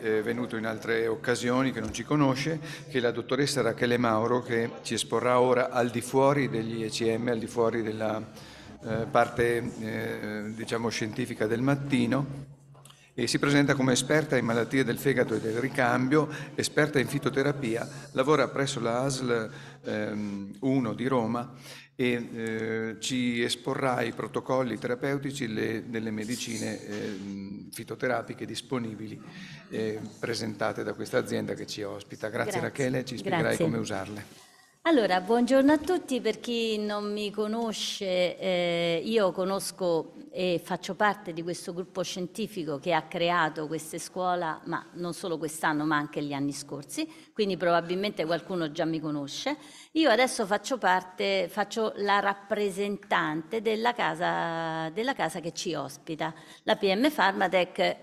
È venuto in altre occasioni che non ci conosce, che la dottoressa Rachele Mauro, che ci esporrà ora al di fuori degli ECM, al di fuori della eh, parte eh, diciamo scientifica del mattino, e si presenta come esperta in malattie del fegato e del ricambio, esperta in fitoterapia, lavora presso la ASL ehm, 1 di Roma e eh, ci esporrà i protocolli terapeutici le, delle medicine eh, fitoterapiche disponibili eh, presentate da questa azienda che ci ospita. Grazie, Grazie. Rachele, ci spiegherai Grazie. come usarle. Allora, buongiorno a tutti, per chi non mi conosce, eh, io conosco e faccio parte di questo gruppo scientifico che ha creato queste scuole, ma non solo quest'anno, ma anche gli anni scorsi, quindi probabilmente qualcuno già mi conosce. Io adesso faccio parte, faccio la rappresentante della casa, della casa che ci ospita. La PM Pharmatech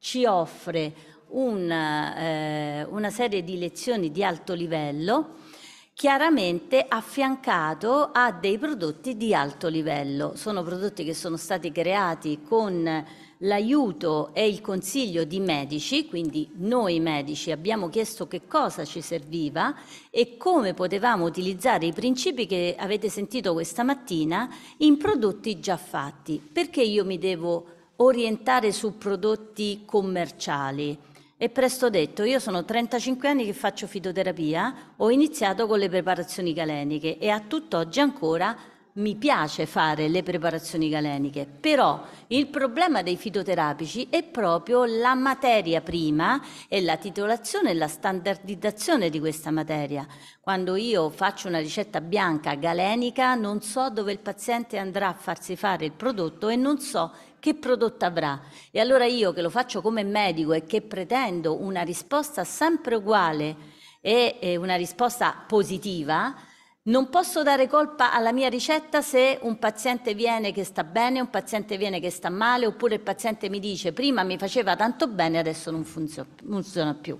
ci offre una, eh, una serie di lezioni di alto livello chiaramente affiancato a dei prodotti di alto livello. Sono prodotti che sono stati creati con l'aiuto e il consiglio di medici, quindi noi medici abbiamo chiesto che cosa ci serviva e come potevamo utilizzare i principi che avete sentito questa mattina in prodotti già fatti. Perché io mi devo orientare su prodotti commerciali? e presto detto, io sono 35 anni che faccio fitoterapia, ho iniziato con le preparazioni galeniche e a tutt'oggi ancora mi piace fare le preparazioni galeniche, però il problema dei fitoterapici è proprio la materia prima e la titolazione e la standardizzazione di questa materia. Quando io faccio una ricetta bianca galenica non so dove il paziente andrà a farsi fare il prodotto e non so che prodotto avrà? E allora io che lo faccio come medico e che pretendo una risposta sempre uguale e, e una risposta positiva, non posso dare colpa alla mia ricetta se un paziente viene che sta bene, un paziente viene che sta male, oppure il paziente mi dice prima mi faceva tanto bene, adesso non funziona più.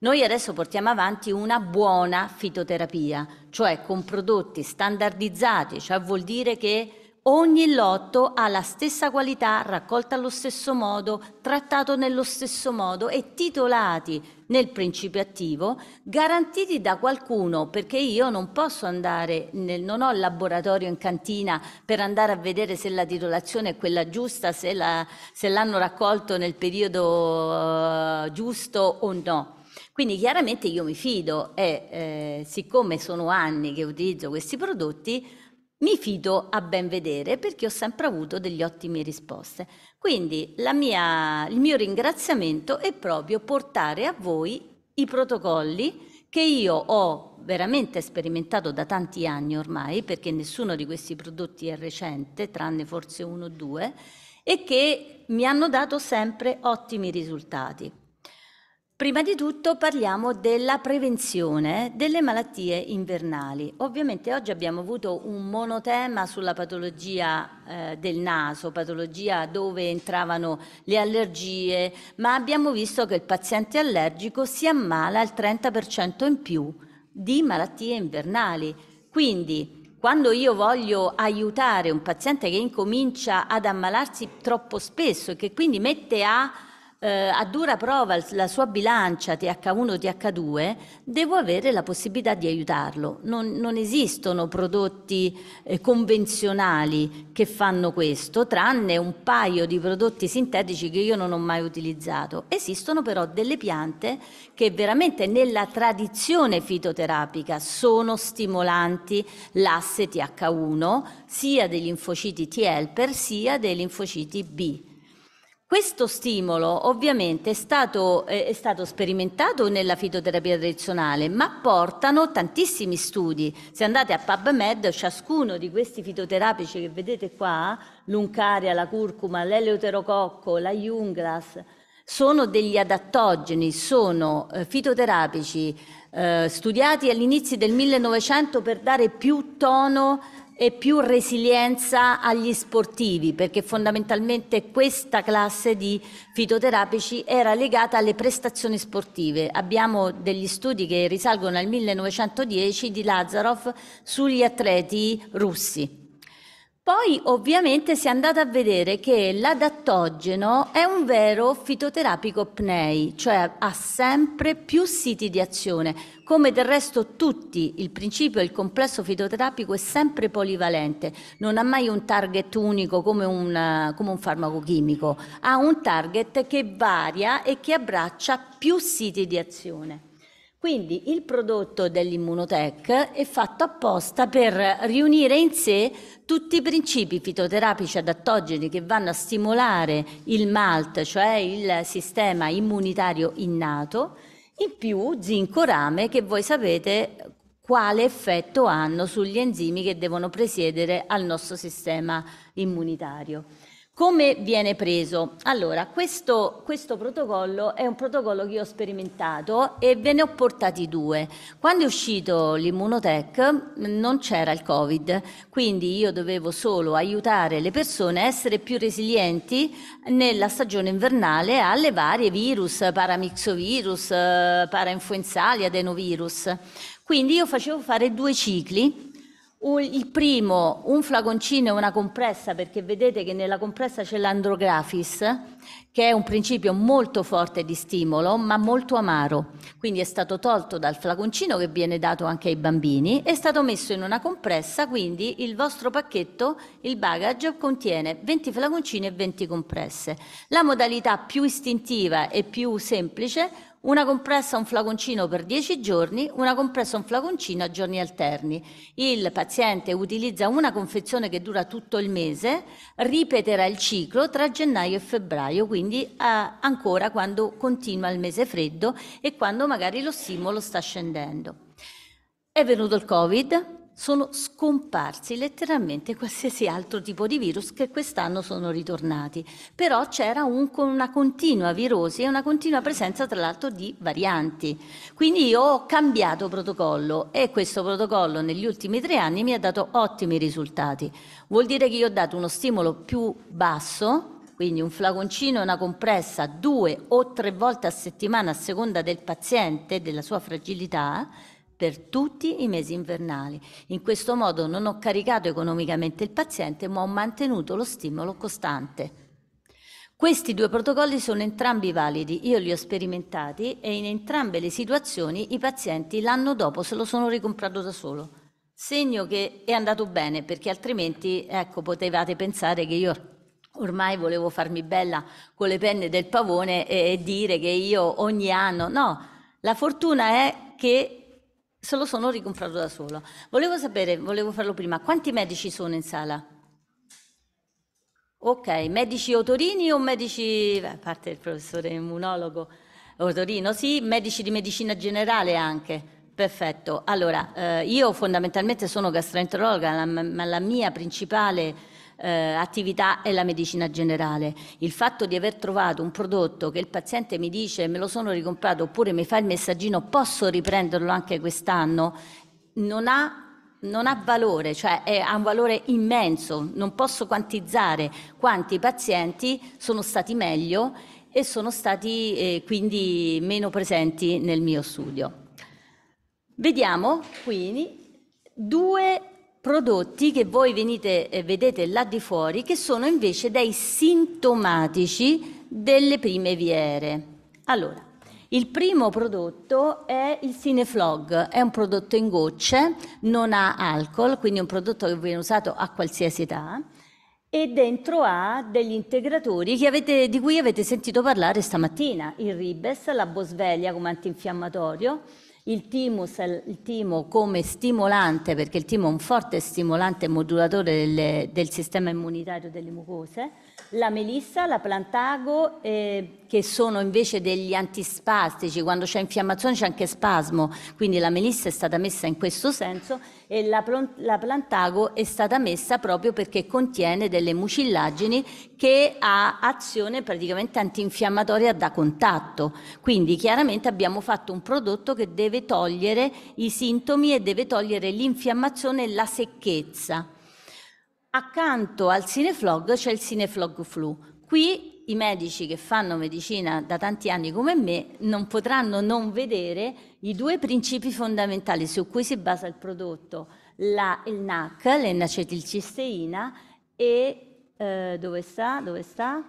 Noi adesso portiamo avanti una buona fitoterapia, cioè con prodotti standardizzati, cioè vuol dire che Ogni lotto ha la stessa qualità, raccolta allo stesso modo, trattato nello stesso modo e titolati nel principio attivo, garantiti da qualcuno, perché io non posso andare, nel, non ho il laboratorio in cantina per andare a vedere se la titolazione è quella giusta, se, la, se l'hanno raccolto nel periodo eh, giusto o no. Quindi chiaramente io mi fido e eh, siccome sono anni che utilizzo questi prodotti, mi fido a ben vedere perché ho sempre avuto delle ottime risposte. Quindi mia, il mio ringraziamento è proprio portare a voi i protocolli che io ho veramente sperimentato da tanti anni ormai, perché nessuno di questi prodotti è recente, tranne forse uno o due, e che mi hanno dato sempre ottimi risultati. Prima di tutto parliamo della prevenzione delle malattie invernali. Ovviamente oggi abbiamo avuto un monotema sulla patologia eh, del naso, patologia dove entravano le allergie, ma abbiamo visto che il paziente allergico si ammala al 30% in più di malattie invernali. Quindi quando io voglio aiutare un paziente che incomincia ad ammalarsi troppo spesso e che quindi mette a eh, a dura prova la sua bilancia TH1 TH2, devo avere la possibilità di aiutarlo. Non, non esistono prodotti eh, convenzionali che fanno questo, tranne un paio di prodotti sintetici che io non ho mai utilizzato. Esistono però delle piante che veramente nella tradizione fitoterapica sono stimolanti l'asse TH1 sia degli linfociti T helper sia dei linfociti B. Questo stimolo ovviamente è stato, eh, è stato, sperimentato nella fitoterapia tradizionale, ma portano tantissimi studi. Se andate a PubMed, ciascuno di questi fitoterapici che vedete qua, l'uncaria, la curcuma, l'eleuterococco, la junglas, sono degli adattogeni, sono eh, fitoterapici eh, studiati all'inizio del 1900 per dare più tono e più resilienza agli sportivi, perché fondamentalmente questa classe di fitoterapici era legata alle prestazioni sportive. Abbiamo degli studi che risalgono al 1910 di Lazarov sugli atleti russi poi ovviamente si è andato a vedere che l'adattogeno è un vero fitoterapico pnei, cioè ha sempre più siti di azione. Come del resto tutti, il principio e il complesso fitoterapico è sempre polivalente, non ha mai un target unico come, una, come un farmaco chimico, ha un target che varia e che abbraccia più siti di azione. Quindi il prodotto dell'immunotech è fatto apposta per riunire in sé tutti i principi fitoterapici adattogeni che vanno a stimolare il MALT, cioè il sistema immunitario innato, in più zinco rame che voi sapete quale effetto hanno sugli enzimi che devono presiedere al nostro sistema immunitario. Come viene preso? Allora, questo, questo, protocollo è un protocollo che io ho sperimentato e ve ne ho portati due. Quando è uscito l'immunotech non c'era il Covid, quindi io dovevo solo aiutare le persone a essere più resilienti nella stagione invernale alle varie virus, paramixovirus, eh, parainfluenzali, adenovirus. Quindi io facevo fare due cicli il primo, un flagoncino e una compressa, perché vedete che nella compressa c'è l'andrografis, che è un principio molto forte di stimolo, ma molto amaro. Quindi è stato tolto dal flagoncino che viene dato anche ai bambini, è stato messo in una compressa, quindi il vostro pacchetto, il baggage, contiene 20 flagoncini e 20 compresse. La modalità più istintiva e più semplice una compressa, a un flaconcino per 10 giorni, una compressa, a un flaconcino a giorni alterni. Il paziente utilizza una confezione che dura tutto il mese, ripeterà il ciclo tra gennaio e febbraio, quindi eh, ancora quando continua il mese freddo e quando magari lo stimolo sta scendendo. È venuto il Covid, sono scomparsi letteralmente qualsiasi altro tipo di virus che quest'anno sono ritornati. Però c'era un, una continua virosi e una continua presenza tra l'altro di varianti. Quindi io ho cambiato protocollo e questo protocollo negli ultimi tre anni mi ha dato ottimi risultati. Vuol dire che io ho dato uno stimolo più basso quindi un flaconcino e una compressa due o tre volte a settimana a seconda del paziente e della sua fragilità per tutti i mesi invernali. In questo modo non ho caricato economicamente il paziente, ma ho mantenuto lo stimolo costante. Questi due protocolli sono entrambi validi, io li ho sperimentati e in entrambe le situazioni i pazienti l'anno dopo se lo sono ricomprato da solo. Segno che è andato bene perché altrimenti ecco, potevate pensare che io ormai volevo farmi bella con le penne del pavone e, e dire che io ogni anno... No, la fortuna è che se lo sono ricomprato da solo. Volevo sapere, volevo farlo prima, quanti medici sono in sala? Ok, medici otorini o medici, a parte il professore immunologo otorino, sì, medici di medicina generale anche. Perfetto, allora eh, io fondamentalmente sono gastroenterologa, ma la, la mia principale eh, attività e la medicina generale. Il fatto di aver trovato un prodotto che il paziente mi dice me lo sono ricomprato oppure mi fa il messaggino posso riprenderlo anche quest'anno, non ha non ha valore, cioè è, ha un valore immenso, non posso quantizzare quanti pazienti sono stati meglio e sono stati eh, quindi meno presenti nel mio studio. Vediamo quindi due prodotti che voi venite, eh, vedete là di fuori che sono invece dei sintomatici delle prime viere. Allora, il primo prodotto è il Cineflog, è un prodotto in gocce, non ha alcol, quindi è un prodotto che viene usato a qualsiasi età e dentro ha degli integratori avete, di cui avete sentito parlare stamattina, il Ribes, la Bosveglia come antinfiammatorio, il timo, il timo, come stimolante, perché il timo è un forte stimolante modulatore del, del sistema immunitario delle mucose, la melissa, la plantago, eh, che sono invece degli antispastici, quando c'è infiammazione c'è anche spasmo, quindi la melissa è stata messa in questo senso e la, la Plantago è stata messa proprio perché contiene delle mucillagini che ha azione praticamente antinfiammatoria da contatto. Quindi chiaramente abbiamo fatto un prodotto che deve togliere i sintomi e deve togliere l'infiammazione e la secchezza. Accanto al Cineflog c'è il Cineflog Flu. Qui i medici che fanno medicina da tanti anni come me non potranno non vedere i due principi fondamentali su cui si basa il prodotto, la, il NAC, l'enacetilcisteina e eh, dove sta? Dove sta?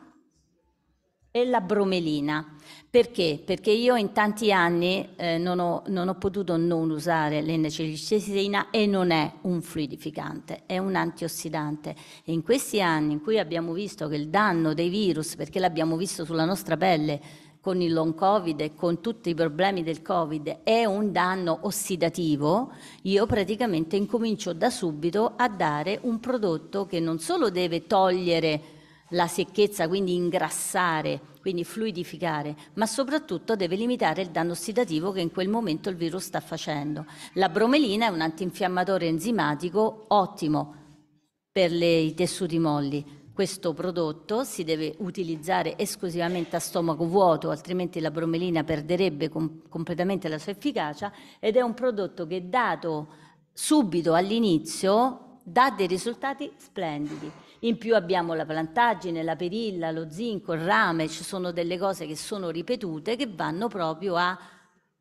e la bromelina. Perché? Perché io in tanti anni eh, non, ho, non, ho, potuto non usare l'N-cilisticina e non è un fluidificante, è un antiossidante. E in questi anni in cui abbiamo visto che il danno dei virus, perché l'abbiamo visto sulla nostra pelle con il long covid e con tutti i problemi del covid, è un danno ossidativo, io praticamente incomincio da subito a dare un prodotto che non solo deve togliere la secchezza, quindi ingrassare, quindi fluidificare, ma soprattutto deve limitare il danno ossidativo che in quel momento il virus sta facendo. La bromelina è un antinfiammatore enzimatico ottimo per le, i tessuti molli. Questo prodotto si deve utilizzare esclusivamente a stomaco vuoto, altrimenti la bromelina perderebbe com completamente la sua efficacia ed è un prodotto che dato subito all'inizio dà dei risultati splendidi. In più abbiamo la plantaggine, la perilla, lo zinco, il rame, ci sono delle cose che sono ripetute che vanno proprio a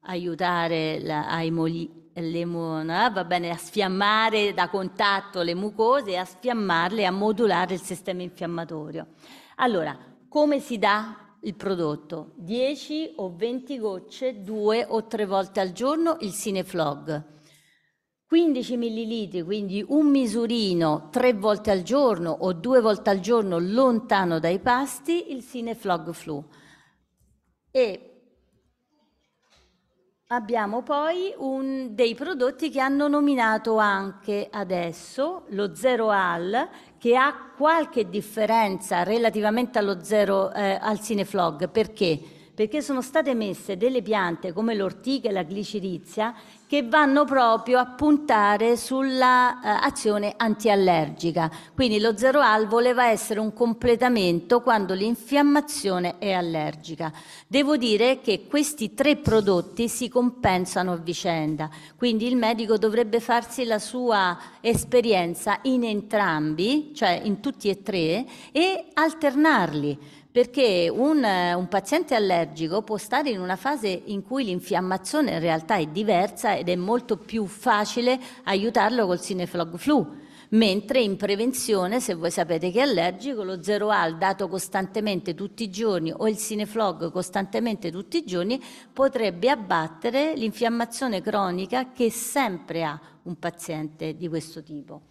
aiutare la, a, emoli, ah, bene, a sfiammare da contatto le mucose, a sfiammarle, a modulare il sistema infiammatorio. Allora, come si dà il prodotto? 10 o 20 gocce, 2 o 3 volte al giorno il Cineflog 15 millilitri, quindi un misurino tre volte al giorno o due volte al giorno lontano dai pasti, il Cineflog Flu. E abbiamo poi un, dei prodotti che hanno nominato anche adesso lo Zero Al, che ha qualche differenza relativamente allo zero, eh, al Cineflog, perché? perché sono state messe delle piante come l'ortica e la glicirizia che vanno proprio a puntare sull'azione eh, antiallergica. Quindi lo zeroal voleva essere un completamento quando l'infiammazione è allergica. Devo dire che questi tre prodotti si compensano a vicenda, quindi il medico dovrebbe farsi la sua esperienza in entrambi, cioè in tutti e tre, e alternarli perché un, un, paziente allergico può stare in una fase in cui l'infiammazione in realtà è diversa ed è molto più facile aiutarlo col Cineflog Flu. Mentre in prevenzione, se voi sapete che è allergico, lo Zeroal dato costantemente tutti i giorni o il Cineflog costantemente tutti i giorni potrebbe abbattere l'infiammazione cronica che sempre ha un paziente di questo tipo.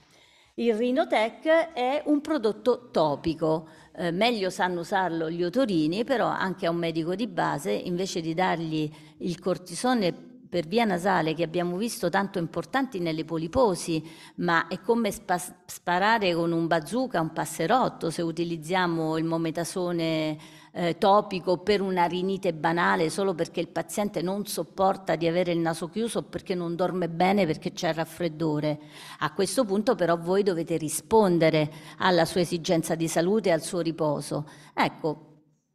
Il Rinotec è un prodotto topico, eh, meglio sanno usarlo gli otorini, però anche a un medico di base, invece di dargli il cortisone per via nasale che abbiamo visto tanto importanti nelle poliposi, ma è come spa sparare con un bazooka, un passerotto, se utilizziamo il mometasone eh, topico per una rinite banale solo perché il paziente non sopporta di avere il naso chiuso o perché non dorme bene perché c'è il raffreddore. A questo punto però voi dovete rispondere alla sua esigenza di salute e al suo riposo. Ecco,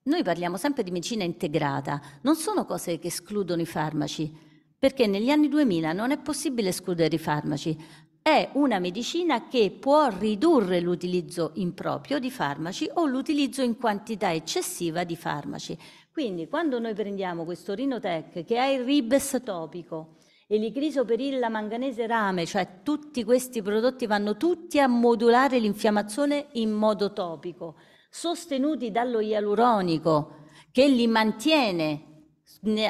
noi parliamo sempre di medicina integrata, non sono cose che escludono i farmaci, perché negli anni 2000 non è possibile escludere i farmaci. È una medicina che può ridurre l'utilizzo improprio di farmaci o l'utilizzo in quantità eccessiva di farmaci. Quindi quando noi prendiamo questo Rinotec che ha il ribes topico, e l'icrisoperilla manganese rame, cioè tutti questi prodotti vanno tutti a modulare l'infiammazione in modo topico, sostenuti dallo ialuronico che li mantiene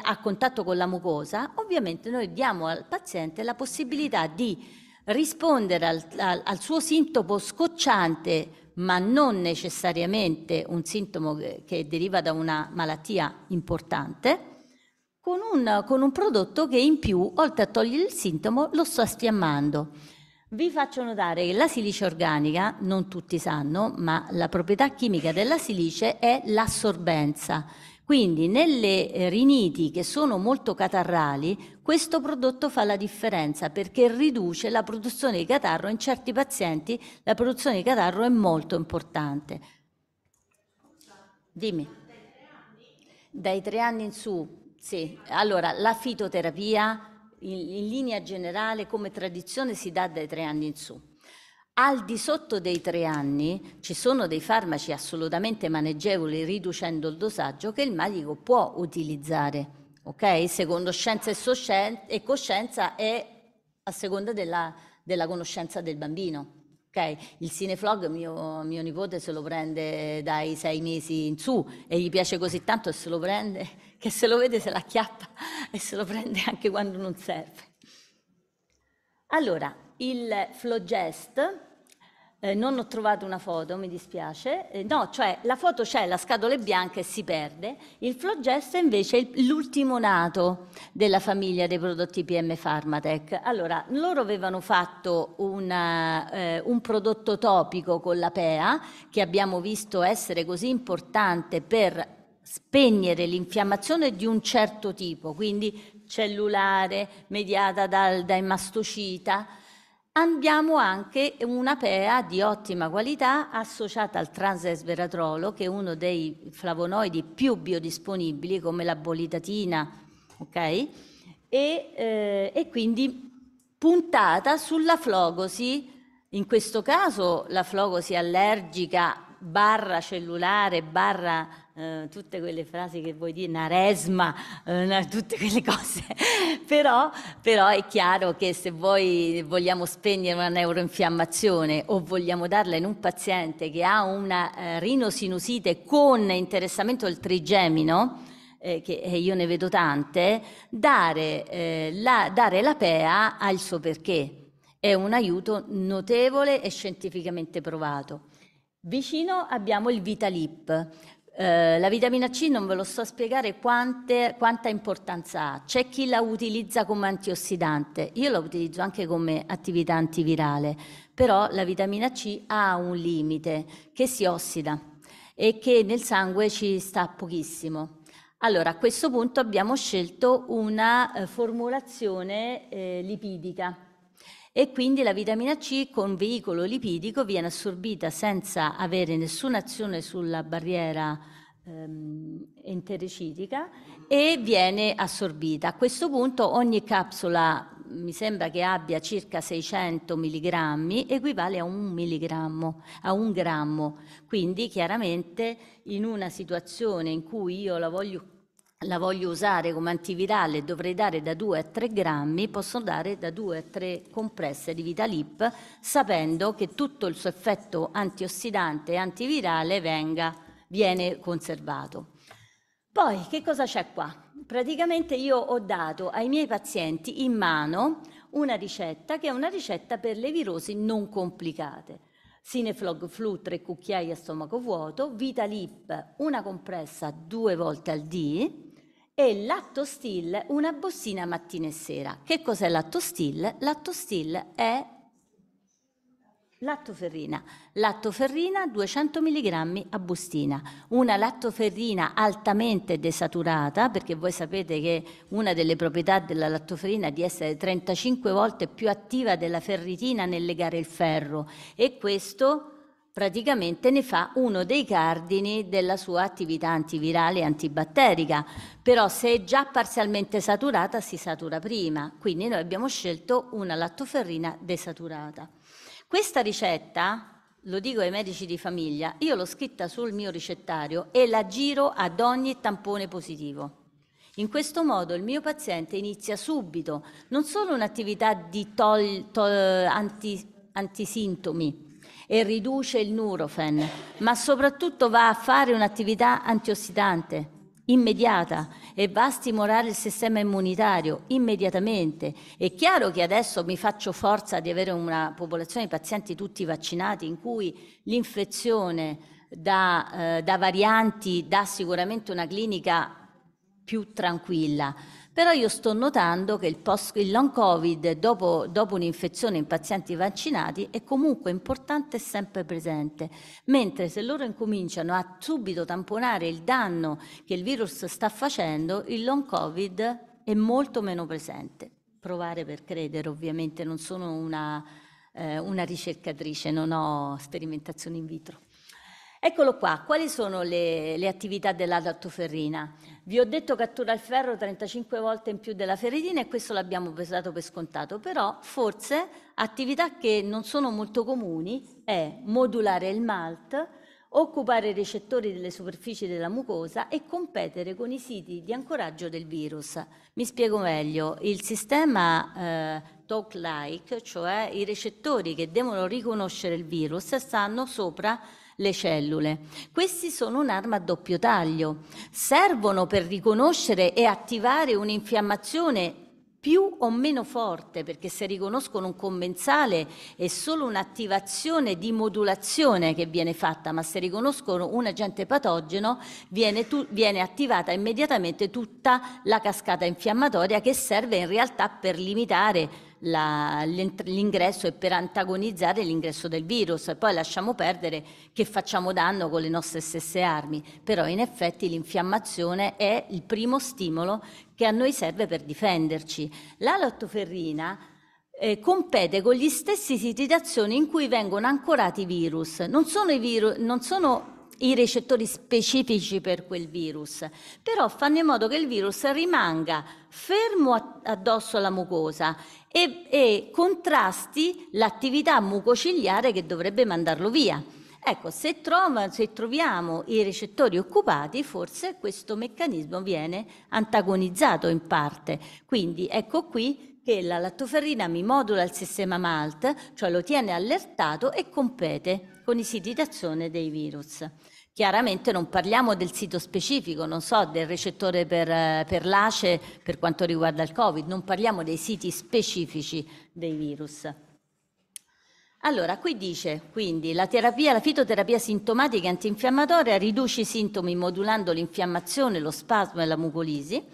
a contatto con la mucosa, ovviamente noi diamo al paziente la possibilità di rispondere al, al, al suo sintomo scocciante ma non necessariamente un sintomo che deriva da una malattia importante, con un, con un, prodotto che in più, oltre a togliere il sintomo, lo sta sfiammando. Vi faccio notare che la silice organica, non tutti sanno, ma la proprietà chimica della silice è l'assorbenza. Quindi nelle eh, riniti che sono molto catarrali, questo prodotto fa la differenza perché riduce la produzione di catarro. In certi pazienti la produzione di catarro è molto importante. Dimmi. Dai tre anni in su, sì. Allora, la fitoterapia in, in linea generale come tradizione si dà dai tre anni in su. Al di sotto dei tre anni ci sono dei farmaci assolutamente maneggevoli riducendo il dosaggio che il medico può utilizzare, ok? Secondo scienza e, soscien- e coscienza e a seconda della, della conoscenza del bambino. Okay. Il Cineflog mio, mio, nipote se lo prende dai sei mesi in su e gli piace così tanto e se lo prende che se lo vede se la chiappa e se lo prende anche quando non serve. Allora, il Flogest, eh, non ho trovato una foto, mi dispiace, eh, no, cioè la foto c'è, la scatola è bianca e si perde, il Flogest invece è invece l'ultimo nato della famiglia dei prodotti PM Pharmatech. Allora, loro avevano fatto una, eh, un prodotto topico con la PEA, che abbiamo visto essere così importante per spegnere l'infiammazione di un certo tipo, quindi cellulare mediata dal, dai mastocita, Abbiamo anche una PEA di ottima qualità associata al transesveratrolo, che è uno dei flavonoidi più biodisponibili, come la bolitatina, ok? E, eh, e quindi puntata sulla flogosi, in questo caso la flogosi allergica barra cellulare, barra eh, tutte quelle frasi che vuoi dire, una resma, eh, tutte quelle cose, però, però, è chiaro che se voi vogliamo spegnere una neuroinfiammazione o vogliamo darla in un paziente che ha una eh, rinosinusite con interessamento del trigemino, eh, che eh, io ne vedo tante, dare, eh, la, dare la PEA al suo perché è un aiuto notevole e scientificamente provato. Vicino abbiamo il Vitalip. Eh, la vitamina C non ve lo sto a spiegare quante, quanta importanza ha. C'è chi la utilizza come antiossidante, io la utilizzo anche come attività antivirale, però la vitamina C ha un limite che si ossida e che nel sangue ci sta pochissimo. Allora, a questo punto abbiamo scelto una eh, formulazione eh, lipidica e quindi la vitamina C con veicolo lipidico viene assorbita senza avere nessuna azione sulla barriera ehm, entericitica e viene assorbita. A questo punto ogni capsula mm, mi sembra che abbia circa 600 mg, equivale a un milligrammo, a un grammo. Quindi chiaramente in una situazione in cui io la voglio la voglio usare come antivirale e dovrei dare da 2 a 3 grammi, posso dare da 2 a 3 compresse di Vitalip sapendo che tutto il suo effetto antiossidante e antivirale venga, viene conservato. Poi che cosa c'è qua? Praticamente io ho dato ai miei pazienti in mano una ricetta che è una ricetta per le virosi non complicate. Cineflog Flu 3 cucchiai a stomaco vuoto, Vitalip una compressa due volte al D e still una bossina mattina e sera. Che cos'è still? l'attostil? still è Lattoferrina. Lattoferrina 200 mg a bustina. Una lattoferrina altamente desaturata, perché voi sapete che una delle proprietà della lattoferrina è di essere 35 volte più attiva della ferritina nel legare il ferro e questo praticamente ne fa uno dei cardini della sua attività antivirale e antibatterica, però se è già parzialmente saturata si satura prima, quindi noi abbiamo scelto una lattoferrina desaturata. Questa ricetta, lo dico ai medici di famiglia, io l'ho scritta sul mio ricettario e la giro ad ogni tampone positivo. In questo modo il mio paziente inizia subito non solo un'attività di tol- tol- anti- antisintomi, e riduce il neurofen, ma soprattutto va a fare un'attività antiossidante immediata e va a stimolare il sistema immunitario immediatamente. È chiaro che adesso mi faccio forza di avere una popolazione di pazienti tutti vaccinati in cui l'infezione da, eh, da varianti dà sicuramente una clinica più tranquilla però io sto notando che il, post, il long covid dopo, dopo un'infezione in pazienti vaccinati è comunque importante e sempre presente, mentre se loro incominciano a subito tamponare il danno che il virus sta facendo, il long covid è molto meno presente. Provare per credere, ovviamente non sono una, eh, una ricercatrice, non ho sperimentazioni in vitro. Eccolo qua, quali sono le, le attività dell'adattoferrina? Vi ho detto cattura al ferro 35 volte in più della ferritina e questo l'abbiamo dato per scontato, però forse attività che non sono molto comuni è modulare il MALT, occupare i recettori delle superfici della mucosa e competere con i siti di ancoraggio del virus. Mi spiego meglio, il sistema eh, TOC-like, cioè i recettori che devono riconoscere il virus, stanno sopra le cellule. Questi sono un'arma a doppio taglio, servono per riconoscere e attivare un'infiammazione più o meno forte, perché se riconoscono un commensale è solo un'attivazione di modulazione che viene fatta, ma se riconoscono un agente patogeno viene, tu, viene attivata immediatamente tutta la cascata infiammatoria che serve in realtà per limitare l'ingresso e per antagonizzare l'ingresso del virus e poi lasciamo perdere che facciamo danno con le nostre stesse armi, però in effetti l'infiammazione è il primo stimolo che a noi serve per difenderci. La lottoferrina eh, compete con gli stessi siti d'azione in cui vengono ancorati i virus. Non sono, i virus, non sono i recettori specifici per quel virus, però fanno in modo che il virus rimanga fermo addosso alla mucosa e, e contrasti l'attività mucociliare che dovrebbe mandarlo via. Ecco, se, trova, se, troviamo i recettori occupati, forse questo meccanismo viene antagonizzato in parte. Quindi ecco qui che la lattoferrina mi modula il sistema MALT, cioè lo tiene allertato e compete con i siti d'azione dei virus. Chiaramente non parliamo del sito specifico, non so, del recettore per, eh, per l'ACE per quanto riguarda il Covid, non parliamo dei siti specifici dei virus. Allora, qui dice, quindi, la, terapia, la fitoterapia sintomatica antinfiammatoria riduce i sintomi modulando l'infiammazione, lo spasmo e la mucolisi,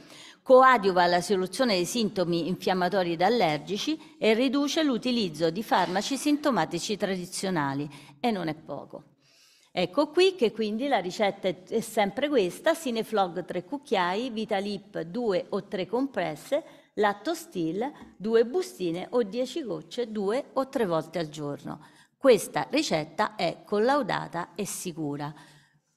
coadiuva la soluzione dei sintomi infiammatori ed allergici e riduce l'utilizzo di farmaci sintomatici tradizionali. E non è poco. Ecco qui che quindi la ricetta è sempre questa, Cineflog 3 cucchiai, Vitalip 2 o 3 compresse, Steel 2 bustine o 10 gocce 2 o 3 volte al giorno. Questa ricetta è collaudata e sicura.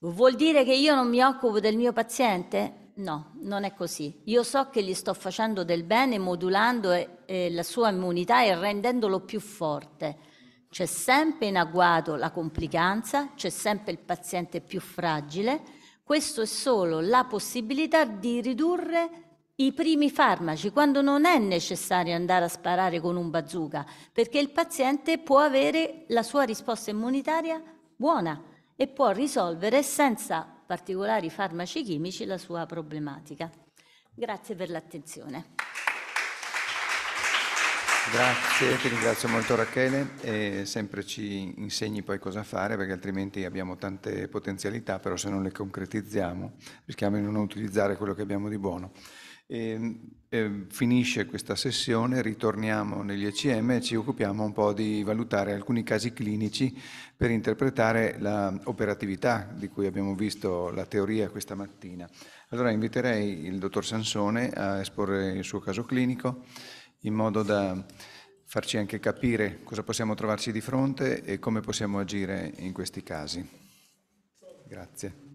Vuol dire che io non mi occupo del mio paziente? No, non è così. Io so che gli sto facendo del bene modulando eh, eh la sua immunità e rendendolo più forte c'è sempre in agguato la complicanza, c'è sempre il paziente più fragile. Questo è solo la possibilità di ridurre i primi farmaci, quando non è necessario andare a sparare con un bazooka, perché il paziente può avere la sua risposta immunitaria buona e può risolvere senza particolari farmaci chimici la sua problematica. Grazie per l'attenzione. Grazie, ti ringrazio molto Rachele e sempre ci insegni poi cosa fare perché altrimenti abbiamo tante potenzialità, però se non le concretizziamo rischiamo di non utilizzare quello che abbiamo di buono. E, ehm, e ehm, finisce questa sessione, ritorniamo negli ECM e ci occupiamo un po' di valutare alcuni casi clinici per interpretare l'operatività di cui abbiamo visto la teoria questa mattina. Allora inviterei il dottor Sansone a esporre il suo caso clinico in modo da farci anche capire cosa possiamo trovarci di fronte e come possiamo agire in questi casi. Grazie.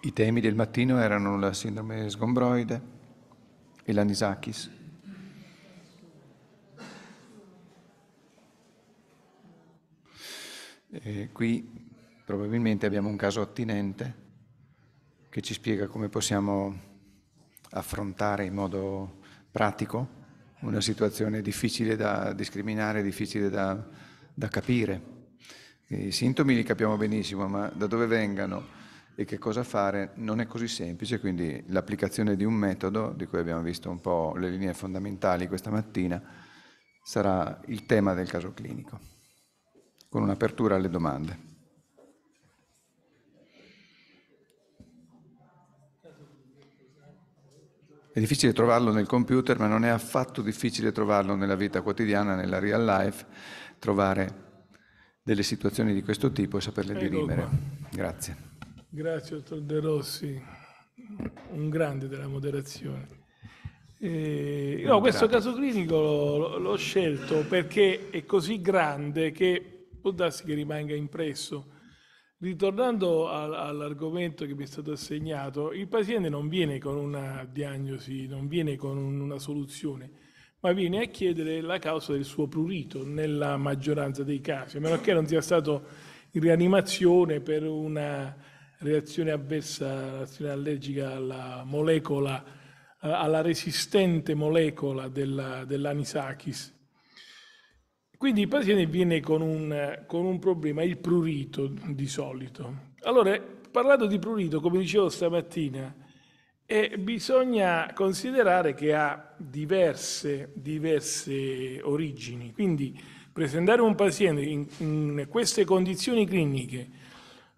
I temi del mattino erano la sindrome sgombroide e l'anisakis. E qui probabilmente abbiamo un caso attinente che ci spiega come possiamo affrontare in modo pratico una situazione difficile da discriminare, difficile da, da capire. I sintomi li capiamo benissimo, ma da dove vengano? e che cosa fare non è così semplice, quindi l'applicazione di un metodo, di cui abbiamo visto un po' le linee fondamentali questa mattina, sarà il tema del caso clinico, con un'apertura alle domande. È difficile trovarlo nel computer, ma non è affatto difficile trovarlo nella vita quotidiana, nella real life, trovare delle situazioni di questo tipo e saperle dirimere. Grazie. Grazie, dottor De Rossi, un grande della moderazione. Eh, no, questo caso clinico l'ho, l'ho scelto perché è così grande che può darsi che rimanga impresso. Ritornando all'argomento che mi è stato assegnato, il paziente non viene con una diagnosi, non viene con una soluzione, ma viene a chiedere la causa del suo prurito nella maggioranza dei casi, a meno che non sia stato in rianimazione per una reazione avversa, reazione allergica alla molecola, eh, alla resistente molecola della, dell'anisakis. Quindi il paziente viene con un, con un problema, il prurito di solito. Allora, parlando di prurito, come dicevo stamattina, e eh, bisogna considerare che ha diverse, diverse, origini. Quindi presentare un paziente in, in queste condizioni cliniche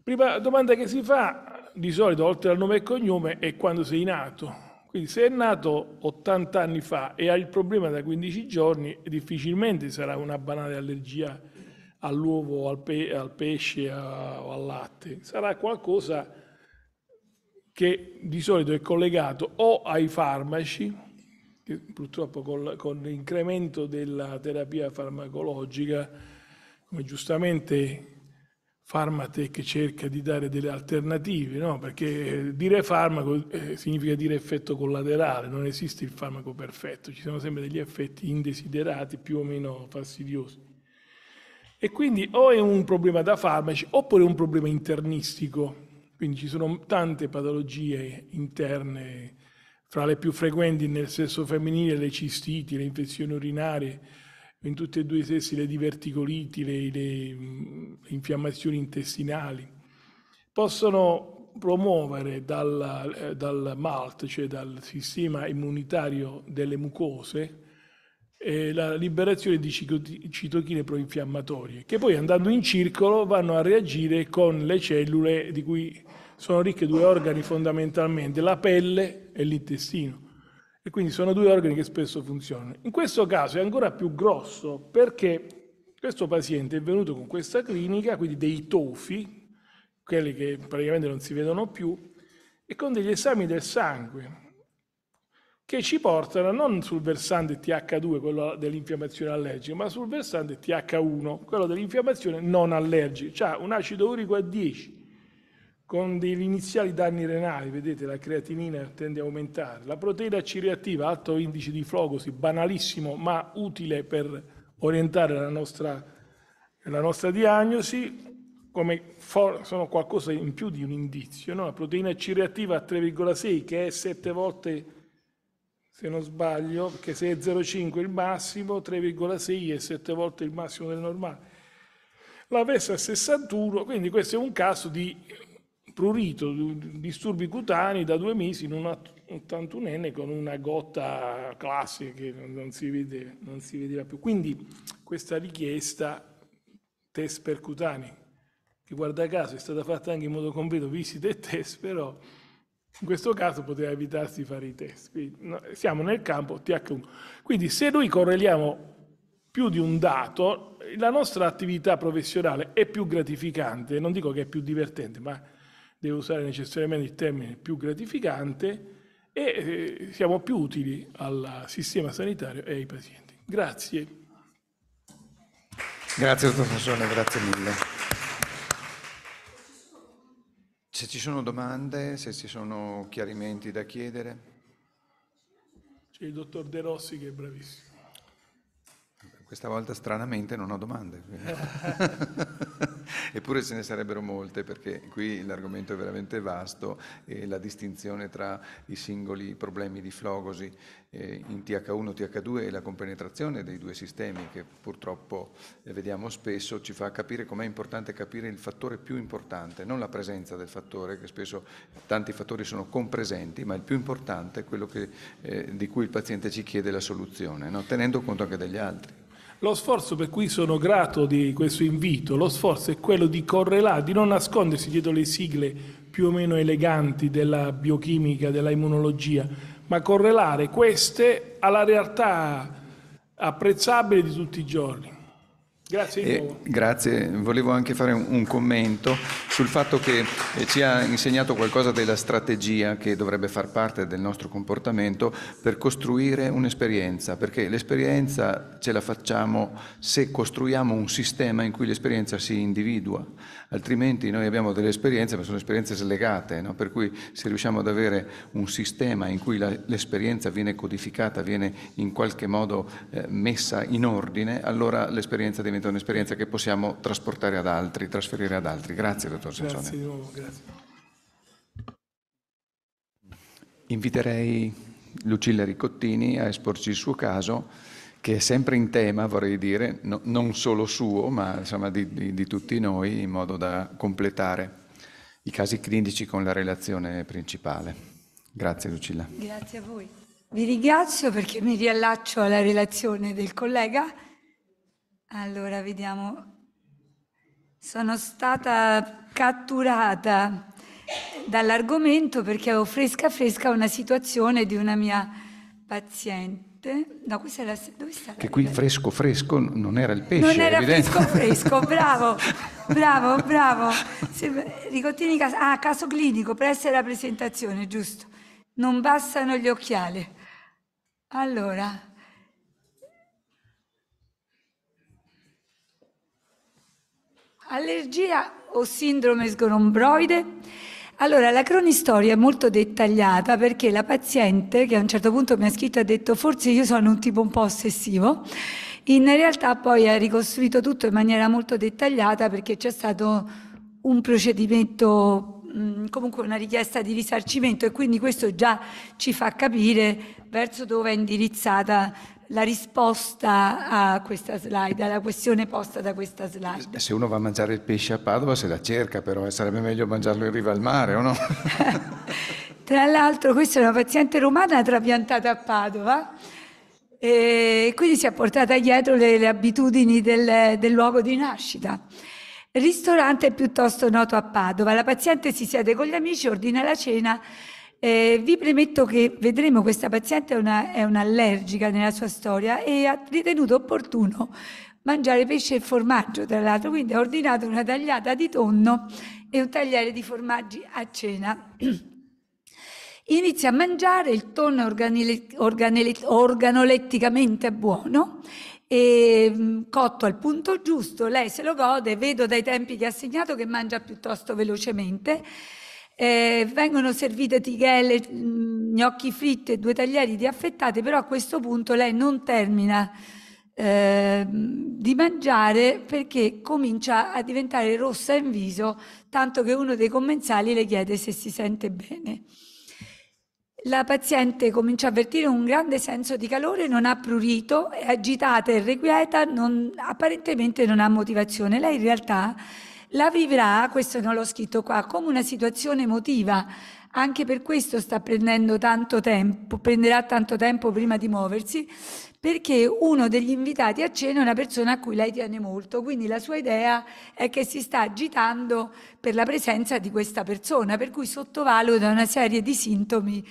Prima domanda che si fa, di solito, oltre al nome e cognome, è quando sei nato. Quindi se è nato 80 anni fa e ha il problema da 15 giorni, difficilmente sarà una banale allergia all'uovo, al, pe- al pesce a- o al latte. Sarà qualcosa che di solito è collegato o ai farmaci, che purtroppo col- con l'incremento della terapia farmacologica, come giustamente Farmatech cerca di dare delle alternative, no? perché dire farmaco eh, significa dire effetto collaterale, non esiste il farmaco perfetto, ci sono sempre degli effetti indesiderati più o meno fastidiosi. E quindi o è un problema da farmaci oppure è un problema internistico, quindi ci sono tante patologie interne, fra le più frequenti nel sesso femminile le cistiti, le infezioni urinarie, in tutti e due i sessi le diverticoliti, le, le, le infiammazioni intestinali. Possono promuovere dal, eh, dal, MALT, cioè dal sistema immunitario delle mucose, eh, la liberazione di citochine proinfiammatorie, che poi andando in circolo vanno a reagire con le cellule di cui sono ricche due organi fondamentalmente, la pelle e l'intestino. E quindi sono due organi che spesso funzionano. In questo caso è ancora più grosso perché questo paziente è venuto con questa clinica, quindi dei tofi, quelli che praticamente non si vedono più, e con degli esami del sangue che ci portano non sul versante TH2, quello dell'infiammazione allergica, ma sul versante TH1, quello dell'infiammazione non allergica. C'ha un acido urico a 10, con degli iniziali danni renali, vedete la creatinina tende a aumentare, la proteina C reattiva, alto indice di flogosi, banalissimo ma utile per orientare la nostra, la nostra diagnosi, come sono qualcosa in più di un indizio, no? la proteina C reattiva a 3,6 che è 7 volte se non sbaglio, perché se è 0,5 il massimo, 3,6 è 7 volte il massimo del normale. La VES a 61, quindi questo è un caso di prurito, disturbi cutanei da due mesi in un 81enne con una gotta classica che non si, vede, non si vedeva più. Quindi questa richiesta test per cutanei, che guarda caso è stata fatta anche in modo completo, visita e test, però in questo caso poteva evitarsi di fare i test. Quindi, no, siamo nel campo TH1. Quindi se noi correliamo più di un dato, la nostra attività professionale è più gratificante, non dico che è più divertente, ma devo usare necessariamente il termine più gratificante, e eh, siamo più utili al sistema sanitario e ai pazienti. Grazie. Grazie dottor professore, grazie mille. Se ci sono domande, se ci sono chiarimenti da chiedere. C'è il dottor De Rossi che è bravissimo. Questa volta stranamente non ho domande, eppure ce ne sarebbero molte perché qui l'argomento è veramente vasto e la distinzione tra i singoli problemi di flogosi eh, in TH1, e TH2 e la compenetrazione dei due sistemi che purtroppo eh, vediamo spesso ci fa capire com'è importante capire il fattore più importante, non la presenza del fattore che spesso tanti fattori sono compresenti, ma il più importante è quello che, eh, di cui il paziente ci chiede la soluzione, no? tenendo conto anche degli altri. Lo sforzo per cui sono grato di questo invito, lo sforzo è quello di correlare, di non nascondersi dietro le sigle più o meno eleganti della biochimica, della immunologia, ma correlare queste alla realtà apprezzabile di tutti i giorni. Grazie. Eh, grazie. Volevo anche fare un, un commento sul fatto che eh, ci ha insegnato qualcosa della strategia che dovrebbe far parte del nostro comportamento per costruire un'esperienza, perché l'esperienza ce la facciamo se costruiamo un sistema in cui l'esperienza si individua altrimenti noi abbiamo delle esperienze, ma sono esperienze slegate, no? per cui se riusciamo ad avere un sistema in cui la, l'esperienza viene codificata, viene in qualche modo eh, messa in ordine, allora l'esperienza diventa un'esperienza che possiamo trasportare ad altri, trasferire ad altri. Grazie, dottor Sensone. Grazie di nuovo, grazie. Inviterei Lucilla Ricottini a esporci il suo caso che è sempre in tema, vorrei dire, no, non solo suo, ma insomma, di, di, di tutti noi, in modo da completare i casi clinici con la relazione principale. Grazie Lucilla. Grazie a voi. Vi ringrazio perché mi riallaccio alla relazione del collega. Allora, vediamo. Sono stata catturata dall'argomento perché avevo fresca fresca una situazione di una mia paziente notte, no, questa è la, dove sta che qui fresco fresco non era il pesce. Non era evidente. fresco fresco, bravo, bravo, bravo. Ricottini, ah, caso clinico, presso la presentazione, giusto. Non bastano gli occhiali. Allora... Allergia o sindrome sgombroide allora, la cronistoria è molto dettagliata perché la paziente che a un certo punto mi ha scritto ha detto forse io sono un tipo un po' ossessivo, in realtà poi ha ricostruito tutto in maniera molto dettagliata perché c'è stato un procedimento, mm, comunque una richiesta di risarcimento e quindi questo già ci fa capire verso dove è indirizzata la risposta a questa slide, alla questione posta da questa slide. Eh, se uno va a mangiare il pesce a Padova se la cerca però, eh, sarebbe meglio mangiarlo in riva al mare o no? Tra l'altro questa è una paziente romana trapiantata a Padova e quindi si è portata dietro le, le abitudini del, del luogo di nascita. Il ristorante è piuttosto noto a Padova. La paziente si siede con gli amici, ordina la cena eh, vi premetto che vedremo questa paziente è, una, è un'allergica nella sua storia e ha ritenuto opportuno mangiare pesce e formaggio, tra l'altro, quindi ha ordinato una tagliata di tonno e un tagliere di formaggi a cena. Inizia a mangiare, il tonno organele, organele, organoletticamente è buono, e, mm, cotto al punto giusto, lei se lo gode, vedo dai tempi che ha segnato che mangia piuttosto velocemente eh, vengono servite tighelle, mm, gnocchi fritti e due taglieri di affettate, però a questo punto lei non termina eh, di mangiare perché comincia a diventare rossa in viso, tanto che uno dei commensali le chiede se si sente bene. La paziente comincia a avvertire un grande senso di calore, non ha prurito, è agitata e requieta, non, apparentemente non ha motivazione. Lei in realtà la vivrà, questo non l'ho scritto qua, come una situazione emotiva. Anche per questo sta prendendo tanto tempo, prenderà tanto tempo prima di muoversi, perché uno degli invitati a cena è una persona a cui lei tiene molto, quindi la sua idea è che si sta agitando per la presenza di questa persona, per cui sottovaluta una serie di sintomi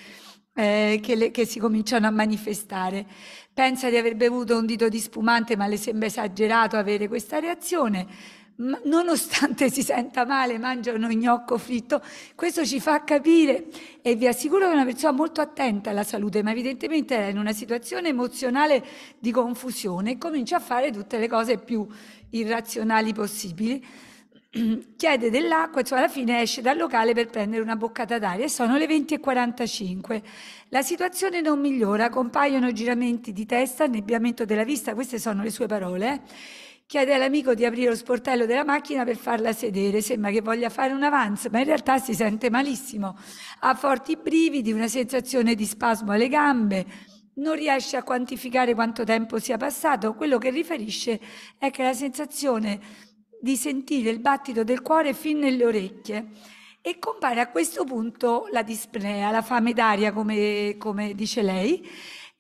eh, che, le, che, si cominciano a manifestare. Pensa di aver bevuto un dito di spumante, ma le sembra esagerato avere questa reazione nonostante si senta male, mangia uno gnocco fritto, questo ci fa capire e vi assicuro che è una persona molto attenta alla salute, ma evidentemente è in una situazione emozionale di confusione e comincia a fare tutte le cose più irrazionali possibili. Chiede dell'acqua, insomma, alla fine esce dal locale per prendere una boccata d'aria e sono le 20.45. La situazione non migliora, compaiono giramenti di testa, annebbiamento della vista, queste sono le sue parole. Eh? chiede all'amico di aprire lo sportello della macchina per farla sedere, sembra che voglia fare un avanzo, ma in realtà si sente malissimo, ha forti brividi, una sensazione di spasmo alle gambe, non riesce a quantificare quanto tempo sia passato, quello che riferisce è che la sensazione di sentire il battito del cuore fin nelle orecchie e compare a questo punto la displea, la fame d'aria come, come dice lei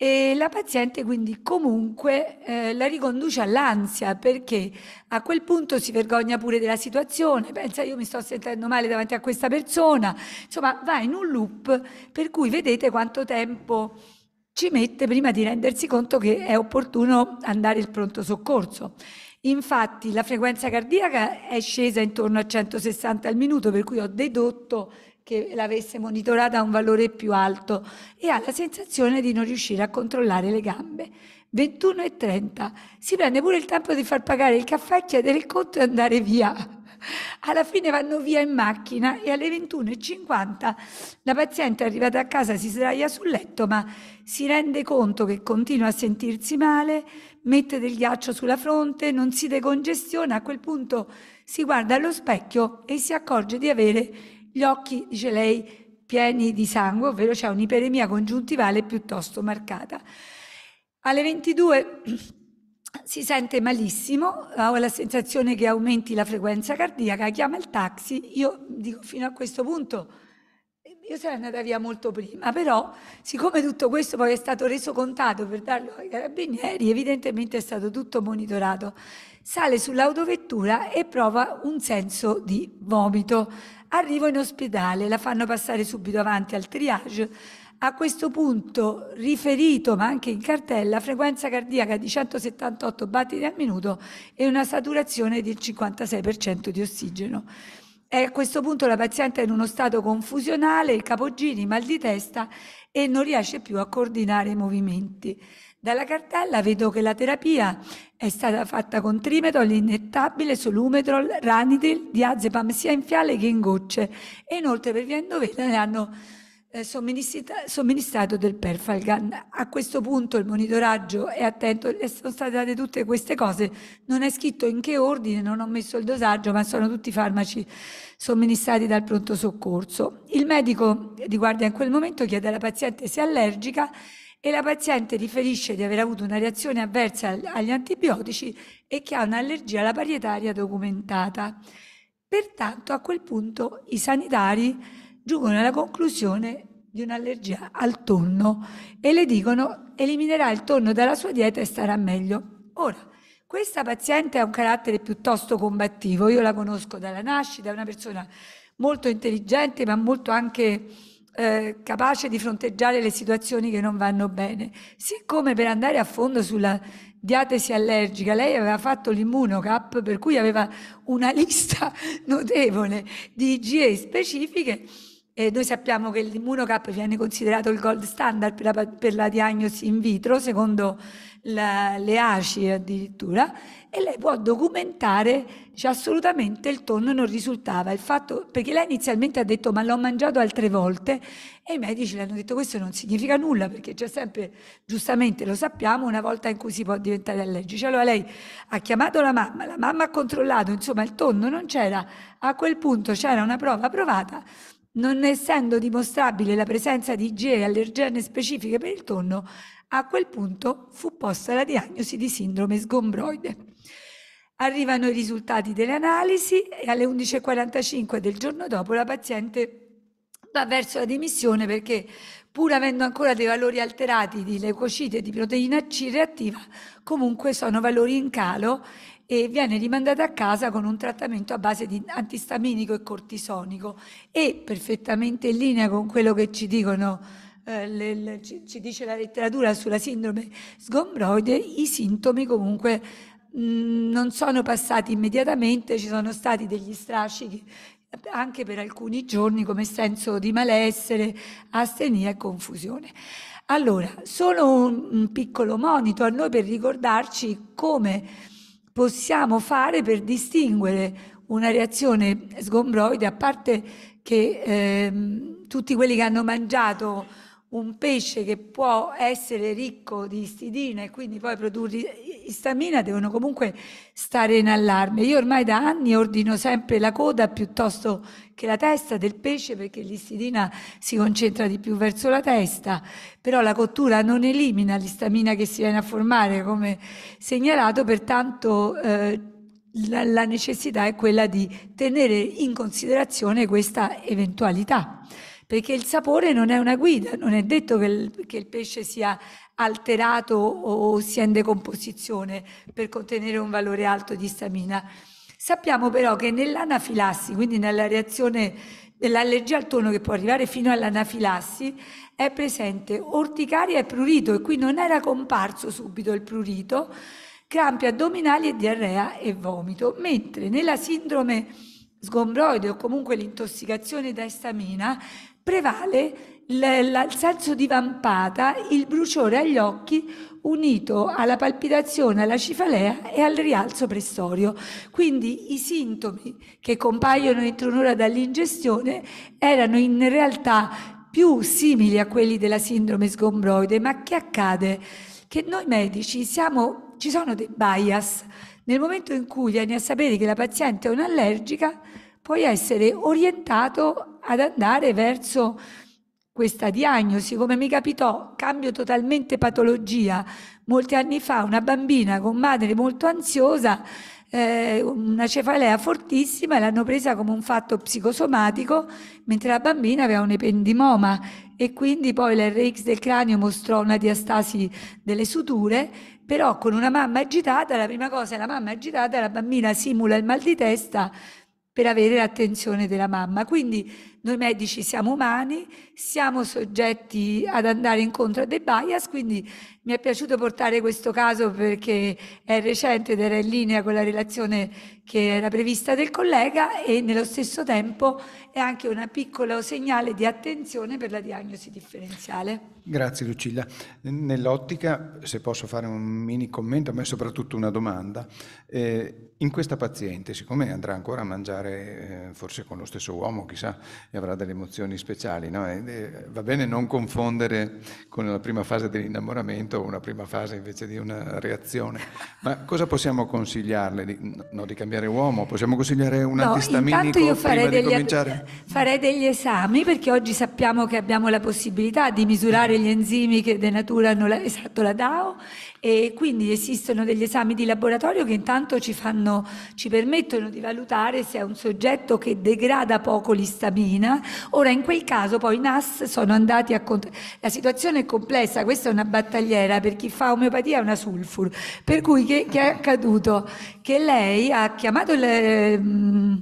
e la paziente quindi comunque eh, la riconduce all'ansia perché a quel punto si vergogna pure della situazione, pensa io mi sto sentendo male davanti a questa persona, insomma va in un loop per cui vedete quanto tempo ci mette prima di rendersi conto che è opportuno andare il pronto soccorso. Infatti la frequenza cardiaca è scesa intorno a 160 al minuto, per cui ho dedotto che l'avesse monitorata a un valore più alto e ha la sensazione di non riuscire a controllare le gambe. 21 e 30. si prende pure il tempo di far pagare il caffè, chiedere il conto e andare via. Alla fine vanno via in macchina e alle 21.50 la paziente arrivata a casa si sdraia sul letto ma si rende conto che continua a sentirsi male, mette del ghiaccio sulla fronte, non si decongestiona, a quel punto si guarda allo specchio e si accorge di avere gli occhi, dice lei, pieni di sangue, ovvero c'è un'iperemia congiuntivale piuttosto marcata. Alle 22 si sente malissimo, ho la sensazione che aumenti la frequenza cardiaca, chiama il taxi, io dico fino a questo punto, io sarei andata via molto prima, però siccome tutto questo poi è stato reso contato per darlo ai carabinieri, evidentemente è stato tutto monitorato, sale sull'autovettura e prova un senso di vomito. Arrivo in ospedale, la fanno passare subito avanti al triage. A questo punto, riferito ma anche in cartella, frequenza cardiaca di 178 battiti al minuto e una saturazione del 56% di ossigeno. E a questo punto la paziente è in uno stato confusionale, capogiri, mal di testa e non riesce più a coordinare i movimenti. Dalla cartella vedo che la terapia è stata fatta con Trimetol, Innettabile, Solumetrol, Ranidil, Diazepam sia in fiale che in gocce e inoltre per via endovena ne hanno eh, somministrato del Perfalgan. A questo punto il monitoraggio è attento, sono state date tutte queste cose, non è scritto in che ordine, non ho messo il dosaggio, ma sono tutti farmaci somministrati dal pronto soccorso. Il medico di guardia in quel momento chiede alla paziente se è allergica e la paziente riferisce di aver avuto una reazione avversa agli antibiotici e che ha un'allergia alla parietaria documentata. Pertanto a quel punto i sanitari giungono alla conclusione di un'allergia al tonno e le dicono eliminerà il tonno dalla sua dieta e starà meglio. Ora, questa paziente ha un carattere piuttosto combattivo, io la conosco dalla nascita, è una persona molto intelligente ma molto anche eh, capace di fronteggiare le situazioni che non vanno bene. Siccome per andare a fondo sulla diatesi allergica, lei aveva fatto l'immunocap, per cui aveva una lista notevole di IgE specifiche, eh, noi sappiamo che l'immunocap viene considerato il gold standard per la, per la diagnosi in vitro, secondo la, le ACI addirittura, e lei può documentare, dice assolutamente il tonno non risultava, Il fatto, perché lei inizialmente ha detto ma l'ho mangiato altre volte e i medici le hanno detto questo non significa nulla perché c'è sempre, giustamente lo sappiamo, una volta in cui si può diventare allergici. Allora lei ha chiamato la mamma, la mamma ha controllato, insomma il tonno non c'era, a quel punto c'era una prova provata non essendo dimostrabile la presenza di IgE allergene specifiche per il tonno, a quel punto fu posta la diagnosi di sindrome sgombroide. Arrivano i risultati delle analisi e alle 11.45 del giorno dopo la paziente va verso la dimissione perché pur avendo ancora dei valori alterati di leucocite e di proteina C reattiva, comunque sono valori in calo e viene rimandata a casa con un trattamento a base di antistaminico e cortisonico e perfettamente in linea con quello che ci dicono eh, le, le, ci, ci, dice la letteratura sulla sindrome sgombroide, i sintomi comunque mh, mm, non sono passati immediatamente, ci sono stati degli strascichi anche per alcuni giorni come senso di malessere, astenia e confusione. Allora, solo un, un piccolo monito a noi per ricordarci come possiamo fare per distinguere una reazione sgombroide, a parte che eh, tutti quelli che hanno mangiato un pesce che può essere ricco di istidina e quindi poi produrre istamina devono comunque stare in allarme. Io ormai da anni ordino sempre la coda piuttosto che la testa del pesce perché l'istidina si concentra di più verso la testa, però la cottura non elimina l'istamina che si viene a formare come segnalato, pertanto eh, la, la necessità è quella di tenere in considerazione questa eventualità perché il sapore non è una guida, non è detto che il, che il pesce sia alterato o sia in decomposizione per contenere un valore alto di stamina. Sappiamo però che nell'anafilassi, quindi nella reazione dell'allergia al tono che può arrivare fino all'anafilassi, è presente orticaria e prurito e qui non era comparso subito il prurito, crampi addominali e diarrea e vomito, mentre nella sindrome sgombroide o comunque l'intossicazione da estamina prevale l- la- il senso di vampata, il bruciore agli occhi unito alla palpitazione, alla cifalea e al rialzo pressorio. Quindi i sintomi che compaiono entro un'ora dall'ingestione erano in realtà più simili a quelli della sindrome sgombroide, ma che accade? Che noi medici siamo, ci sono dei bias. Nel momento in cui vieni a sapere che la paziente è un'allergica, puoi essere orientato ad andare verso questa diagnosi, come mi capitò, cambio totalmente patologia, molti anni fa una bambina con madre molto ansiosa, eh, una cefalea fortissima l'hanno presa come un fatto psicosomatico, mentre la bambina aveva un ependimoma e quindi poi l'RX del cranio mostrò una diastasi delle suture, però con una mamma agitata, la prima cosa è la mamma agitata, la bambina simula il mal di testa, per avere l'attenzione della mamma. Quindi noi medici siamo umani, siamo soggetti ad andare incontro a dei bias, quindi mi è piaciuto portare questo caso perché è recente ed era in linea con la relazione che era prevista del collega e nello stesso tempo è anche un piccolo segnale di attenzione per la diagnosi differenziale. Grazie Lucilla. Nell'ottica, se posso fare un mini commento, ma è soprattutto una domanda, eh, in questa paziente, siccome andrà ancora a mangiare eh, forse con lo stesso uomo, chissà, e avrà delle emozioni speciali. No? va bene non confondere con la prima fase dell'innamoramento o una prima fase invece di una reazione, ma cosa possiamo consigliarle? Di, no, di cambiare uomo, possiamo consigliare un no, antistaminico io farei degli, cominciare? Farei degli esami perché oggi sappiamo che abbiamo la possibilità di misurare gli enzimi che denaturano la, esatto la DAO e quindi esistono degli esami di laboratorio che intanto ci, fanno, ci permettono di valutare se è un soggetto che degrada poco l'istamina. Ora in quel caso poi i NAS sono andati a... Cont- la situazione è complessa, questa è una battagliera per chi fa omeopatia è una sulfur. Per cui che, che è accaduto? Che lei ha chiamato... Le, ehm,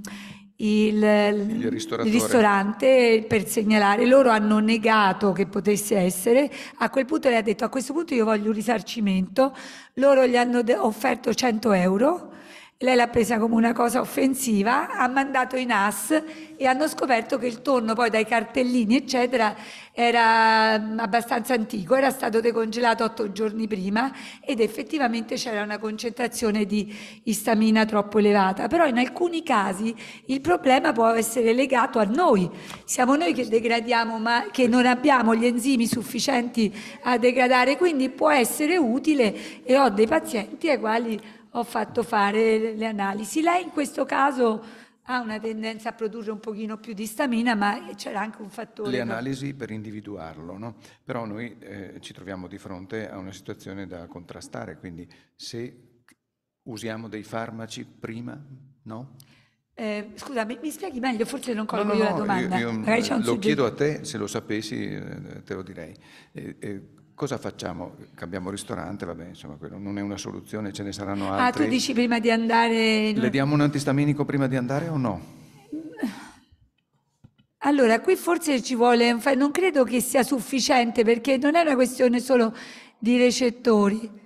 mh, il, il, il, ristorante per segnalare. Loro hanno negato che potesse essere. A quel punto lei ha detto a questo punto io voglio un risarcimento. Loro gli hanno offerto 100 euro lei l'ha presa come una cosa offensiva, ha mandato i NAS e hanno scoperto che il tonno poi dai cartellini eccetera era mm, abbastanza antico, era stato decongelato otto giorni prima ed effettivamente c'era una concentrazione di istamina troppo elevata, però in alcuni casi il problema può essere legato a noi, siamo noi che degradiamo ma che non abbiamo gli enzimi sufficienti a degradare, quindi può essere utile e ho dei pazienti ai quali ho fatto fare le analisi. Lei in questo caso ha una tendenza a produrre un pochino più di stamina, ma c'era anche un fattore... Le analisi per individuarlo, no? Però noi eh, ci troviamo di fronte a una situazione da contrastare, quindi se usiamo dei farmaci prima, no? Eh, scusa, mi, mi, spieghi meglio, forse non colgo no, no, io la domanda. Io, io lo chiedo a te, se lo sapessi eh, te lo direi. Eh, eh cosa facciamo? Cambiamo ristorante, vabbè, insomma, quello non è una soluzione, ce ne saranno altri. Ah, tu dici prima di andare... Le diamo un antistaminico prima di andare o no? Allora, qui forse ci vuole, non credo che sia sufficiente perché non è una questione solo di recettori.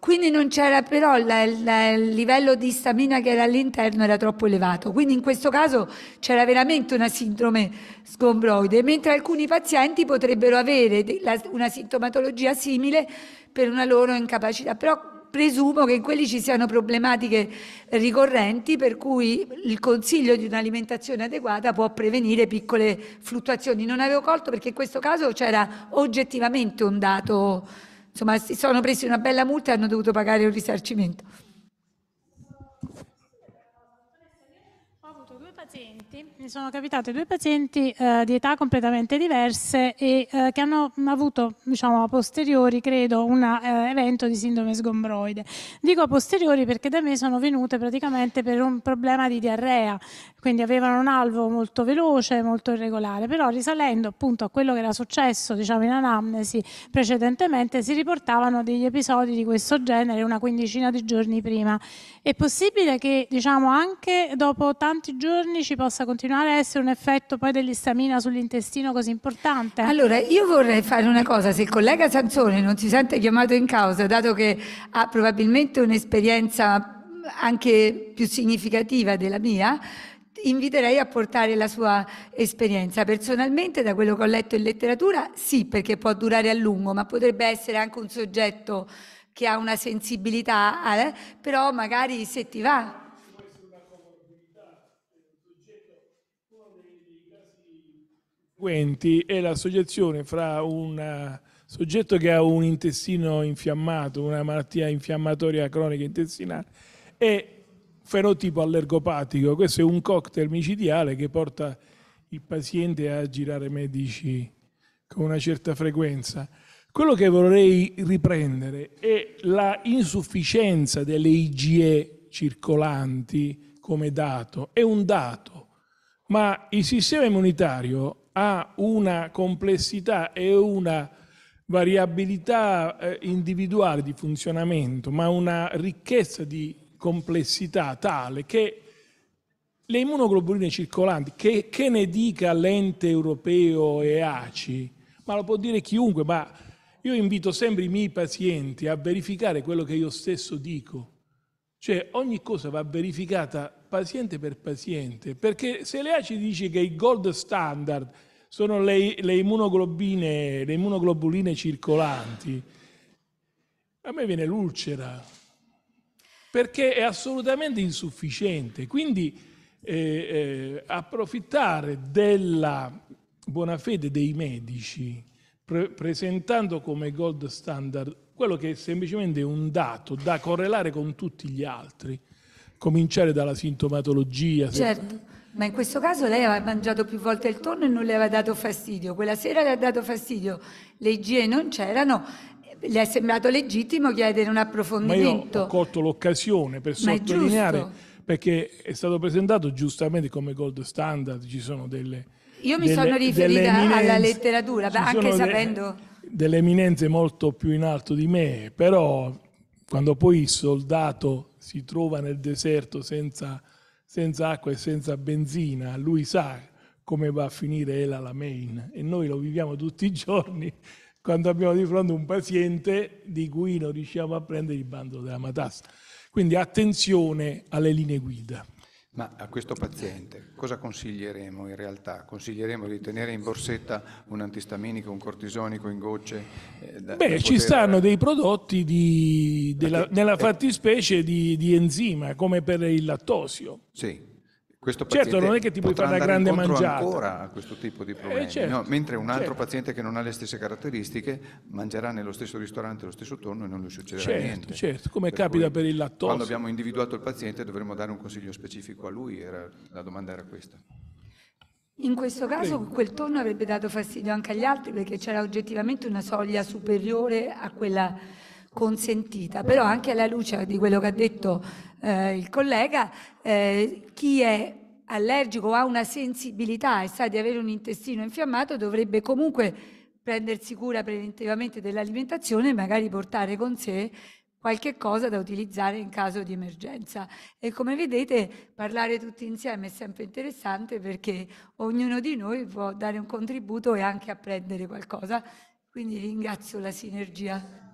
quindi non c'era però la, la, il livello di stamina che era all'interno era troppo elevato, quindi in questo caso c'era veramente una sindrome sgombroide mentre alcuni pazienti potrebbero avere la, una sintomatologia simile per una loro incapacità, però presumo che in quelli ci siano problematiche ricorrenti per cui il consiglio di un'alimentazione adeguata può prevenire piccole fluttuazioni. Non avevo colto perché in questo caso c'era oggettivamente un dato insomma si sono presi una bella multa e hanno dovuto pagare un risarcimento. Ho avuto due pazienti mi sono capitate due pazienti eh, di età completamente diverse e eh, che hanno avuto, diciamo, a posteriori, credo, un eh, evento di sindrome sgombroide. Dico a posteriori perché da me sono venute praticamente per un problema di diarrea, quindi avevano un alvo molto veloce, molto irregolare, però risalendo appunto a quello che era successo, diciamo, in anamnesi precedentemente, si riportavano degli episodi di questo genere una quindicina di giorni prima. È possibile che, diciamo, anche dopo tanti giorni ci possa continuare immaginare essere un effetto poi dell'istamina sull'intestino così importante. Allora, io vorrei fare una cosa, se il collega Sansone non si sente chiamato in causa, dato che ha probabilmente un'esperienza anche più significativa della mia, inviterei a portare la sua esperienza. Personalmente, da quello che ho letto in letteratura, sì, perché può durare a lungo, ma potrebbe essere anche un soggetto che ha una sensibilità, eh? però magari se ti va seguenti è l'associazione fra un eh, soggetto che ha un intestino infiammato, una malattia infiammatoria cronica intestinale e fenotipo allergopatico. Questo è un cocktail micidiale che porta il paziente a girare medici con una certa frequenza. Quello che vorrei riprendere è la insufficienza delle IgE circolanti come dato. È un dato, ma il sistema immunitario ha una complessità e una variabilità eh, individuale di funzionamento, ma una ricchezza di complessità tale che le immunoglobuline circolanti, che, che ne dica l'ente europeo e ACI, ma lo può dire chiunque, ma io invito sempre i miei pazienti a verificare quello che io stesso dico. Cioè ogni cosa va verificata paziente per paziente, perché se l'EACI dice che il gold standard sono le, le immunoglobine, le immunoglobuline circolanti. A me viene l'ulcera, perché è assolutamente insufficiente. Quindi eh, eh, approfittare della buona fede dei medici, pre- presentando come gold standard quello che è semplicemente un dato da correlare con tutti gli altri, cominciare dalla sintomatologia. Certo. Ma in questo caso lei aveva mangiato più volte il tonno e non le aveva dato fastidio. Quella sera le ha dato fastidio, le IGE non c'erano, le è sembrato legittimo chiedere un approfondimento. Ma ho colto l'occasione per Ma sottolineare, perché è stato presentato giustamente come gold standard, ci sono delle... Io mi delle, sono riferita alla letteratura, anche sapendo... Delle, delle eminenze molto più in alto di me, però quando poi il soldato si trova nel deserto senza senza acqua e senza benzina, lui sa come va a finire la Alamein e noi lo viviamo tutti i giorni quando abbiamo di fronte un paziente di cui non riusciamo a prendere il bando della matassa. Quindi attenzione alle linee guida. Ma a questo paziente cosa consiglieremo in realtà? Consiglieremo di tenere in borsetta un antistaminico, un cortisonico in gocce? Eh, da, Beh, da poter... ci stanno dei prodotti di, della, nella fattispecie di, di enzima, come per il lattosio. Sì, questo certo, non è che ti puoi fare la grande mangiata. ancora a questo tipo di eh, problemi. Eh, certo, no? Mentre un altro certo. paziente che non ha le stesse caratteristiche mangerà nello stesso ristorante lo stesso tonno e non gli succederà certo, niente. Certo, come per capita per il lattosio. Quando abbiamo individuato il paziente dovremmo dare un consiglio specifico a lui, era, la domanda era questa. In questo caso quel tonno avrebbe dato fastidio anche agli altri perché c'era oggettivamente una soglia superiore a quella consentita, però anche alla luce di quello che ha detto eh, il collega, eh, chi è allergico o ha una sensibilità e sa di avere un intestino infiammato dovrebbe comunque prendersi cura preventivamente dell'alimentazione e magari portare con sé qualche cosa da utilizzare in caso di emergenza. E come vedete parlare tutti insieme è sempre interessante perché ognuno di noi può dare un contributo e anche apprendere qualcosa. Quindi ringrazio la sinergia.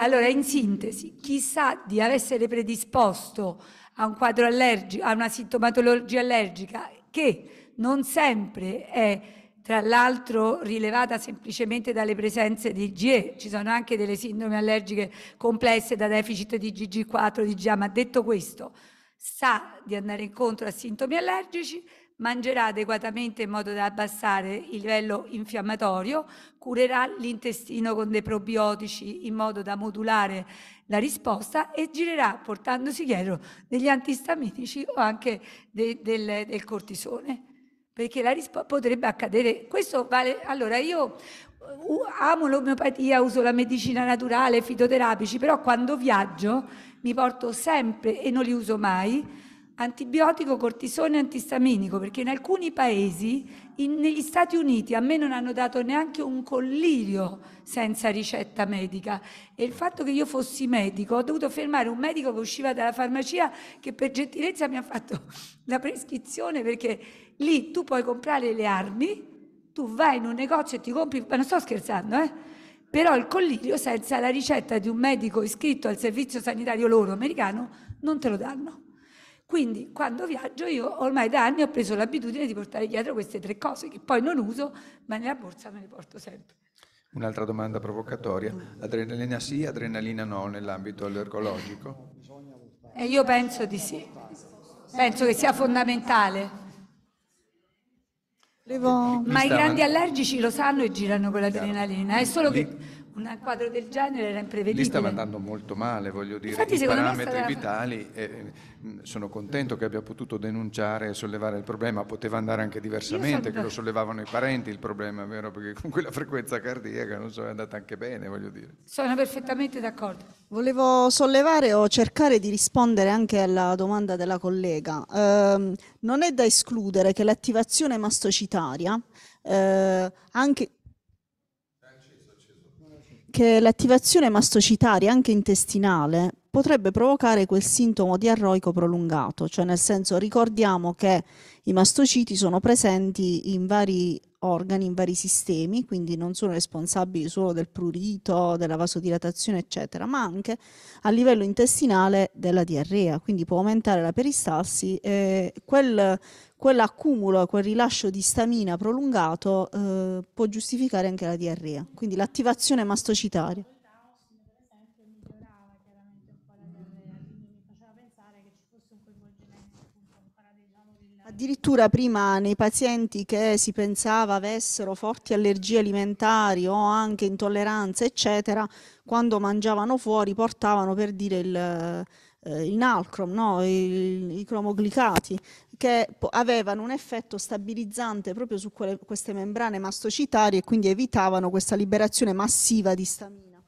Allora, in sintesi, chi sa di essere predisposto a un quadro allergico, a una sintomatologia allergica che non sempre è tra l'altro rilevata semplicemente dalle presenze di IgE, ci sono anche delle sindrome allergiche complesse da deficit di GG4, di GA, ma detto questo, sa di andare incontro a sintomi allergici, mangerà adeguatamente in modo da abbassare il livello infiammatorio, curerà l'intestino con dei probiotici in modo da modulare la risposta e girerà portandosi dietro degli antistaminici o anche de, del, del, cortisone, perché la risposta potrebbe accadere. Questo vale, allora io amo l'omeopatia, uso la medicina naturale, fitoterapici, però quando viaggio mi porto sempre e non li uso mai antibiotico, cortisone e antistaminico, perché in alcuni paesi, in, negli Stati Uniti, a me non hanno dato neanche un collirio senza ricetta medica e il fatto che io fossi medico, ho dovuto fermare un medico che usciva dalla farmacia che per gentilezza mi ha fatto la prescrizione perché lì tu puoi comprare le armi, tu vai in un negozio e ti compri, ma non sto scherzando, eh? Però il collirio senza la ricetta di un medico iscritto al servizio sanitario loro americano non te lo danno. Quindi quando viaggio io ormai da anni ho preso l'abitudine di portare dietro queste tre cose che poi non uso, ma nella borsa me le porto sempre. Un'altra domanda provocatoria, adrenalina sì, adrenalina no nell'ambito allergologico? Eh, io penso di sì, penso che sia fondamentale. Devo... Ma stavano... i grandi allergici lo sanno e girano con l'adrenalina, è solo che un quadro del genere era imprevedibile. Lì stava andando molto male, voglio dire, Infatti, i parametri sarà... vitali, eh, sono contento che abbia potuto denunciare e sollevare il problema, poteva andare anche diversamente, che lo sollevavano i parenti il problema, vero? Perché con quella frequenza cardiaca non so, è andata anche bene, voglio dire. Sono perfettamente d'accordo. Volevo sollevare o cercare di rispondere anche alla domanda della collega. Eh, non è da escludere che l'attivazione mastocitaria eh, anche che l'attivazione mastocitaria, anche intestinale, potrebbe provocare quel sintomo diarroico prolungato, cioè nel senso ricordiamo che i mastociti sono presenti in vari organi, in vari sistemi, quindi non sono responsabili solo del prurito, della vasodilatazione, eccetera, ma anche a livello intestinale della diarrea, quindi può aumentare la peristassi e quel, quell'accumulo, quel rilascio di stamina prolungato eh, può giustificare anche la diarrea, quindi l'attivazione mastocitaria. addirittura prima nei pazienti che si pensava avessero forti allergie alimentari o anche intolleranze, eccetera, quando mangiavano fuori portavano per dire il, eh, il nalcrom, no? I, i cromoglicati, che avevano un effetto stabilizzante proprio su quelle, queste membrane mastocitarie e quindi evitavano questa liberazione massiva di stamina.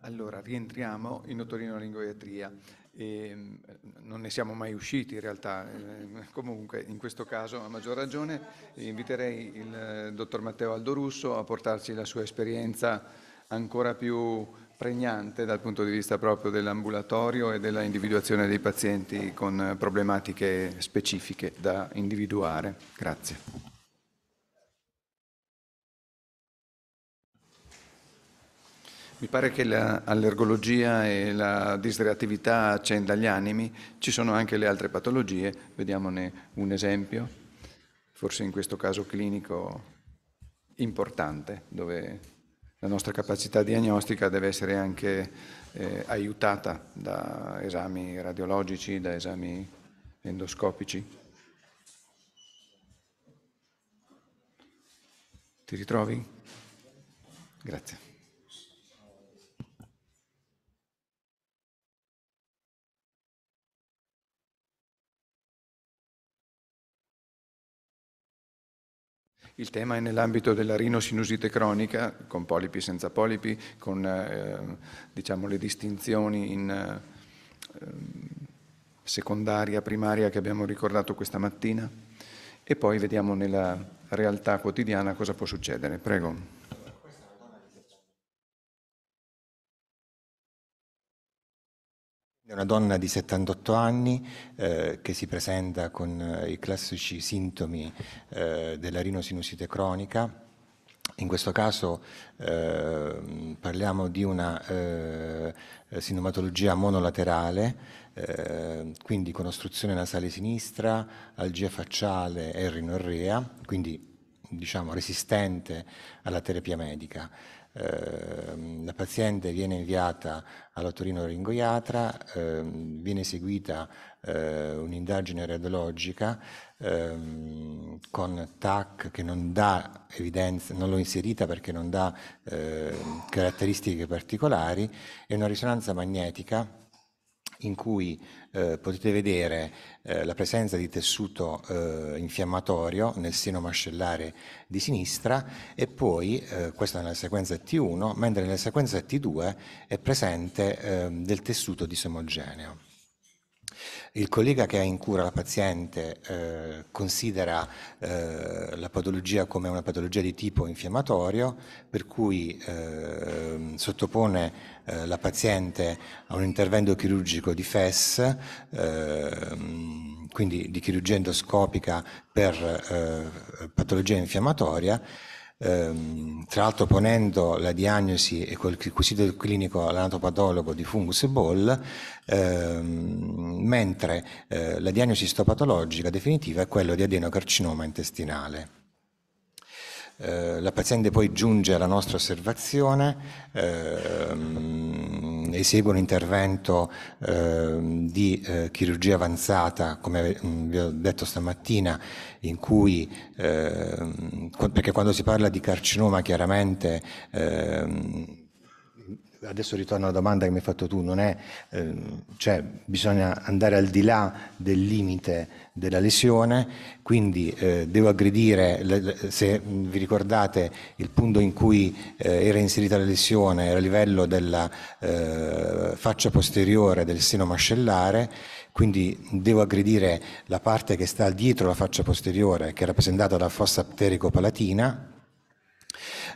Allora, rientriamo in otorinolaringoiatria e mm, non ne siamo mai usciti in realtà, eh, comunque in questo caso a maggior ragione inviterei il eh, dottor Matteo Aldorusso a portarci la sua esperienza ancora più pregnante dal punto di vista proprio dell'ambulatorio e della individuazione dei pazienti con problematiche specifiche da individuare. Grazie. Mi pare che l'allergologia e la disreattività accenda gli animi, ci sono anche le altre patologie, vediamone un esempio, forse in questo caso clinico importante, dove la nostra capacità diagnostica deve essere anche eh, aiutata da esami radiologici, da esami endoscopici. Ti ritrovi? Grazie. Il tema è nell'ambito della rinosinusite cronica, con polipi e senza polipi, con eh, diciamo, le distinzioni in eh, secondaria, primaria che abbiamo ricordato questa mattina e poi vediamo nella realtà quotidiana cosa può succedere. Prego. È una donna di 78 anni eh, che si presenta con eh, i classici sintomi eh, della rinosinusite cronica. In questo caso ehm, parliamo di una eh, sinomatologia monolaterale, ehm, quindi con ostruzione nasale sinistra, algia facciale e rinorrea, quindi diciamo resistente alla terapia medica. Ehm, la paziente viene inviata alla Torino Ringoiatra, ehm, viene seguita eh, un'indagine radiologica ehm, con TAC che non dà evidenza, non l'ho inserita perché non dà caratteristiche particolari, e una risonanza magnetica in cui eh, potete vedere eh, la presenza di tessuto eh, infiammatorio nel seno mascellare di sinistra e poi, eh, questa è nella sequenza T1, mentre nella sequenza T2 è presente ehm, del tessuto disomogeneo. Il collega che ha in cura la paziente eh, considera eh, la patologia come una patologia di tipo infiammatorio, per cui eh, sottopone eh, la paziente a un intervento chirurgico di FES, ehm, quindi di chirurgia endoscopica per eh, patologia infiammatoria, Ehm, tra l'altro ponendo la diagnosi e quel quesito clinico all'anatopatologo di fungus e boll, ehm, mentre eh, la diagnosi istopatologica definitiva è quella di adenocarcinoma intestinale. Eh, la paziente poi giunge alla nostra osservazione, ehm, esegue un intervento ehm, di eh, chirurgia avanzata, come mm, vi ho detto stamattina, in cui, ehm, perché quando si parla di carcinoma chiaramente ehm, adesso ritorno alla domanda che mi hai fatto tu, non è, ehm, cioè bisogna andare al di là del limite della lesione, quindi eh, devo aggredire, se vi ricordate il punto in cui eh, era inserita la lesione era a livello della eh, faccia posteriore del seno mascellare, quindi devo aggredire la parte che sta dietro la faccia posteriore che è rappresentata dalla fossa pterico-palatina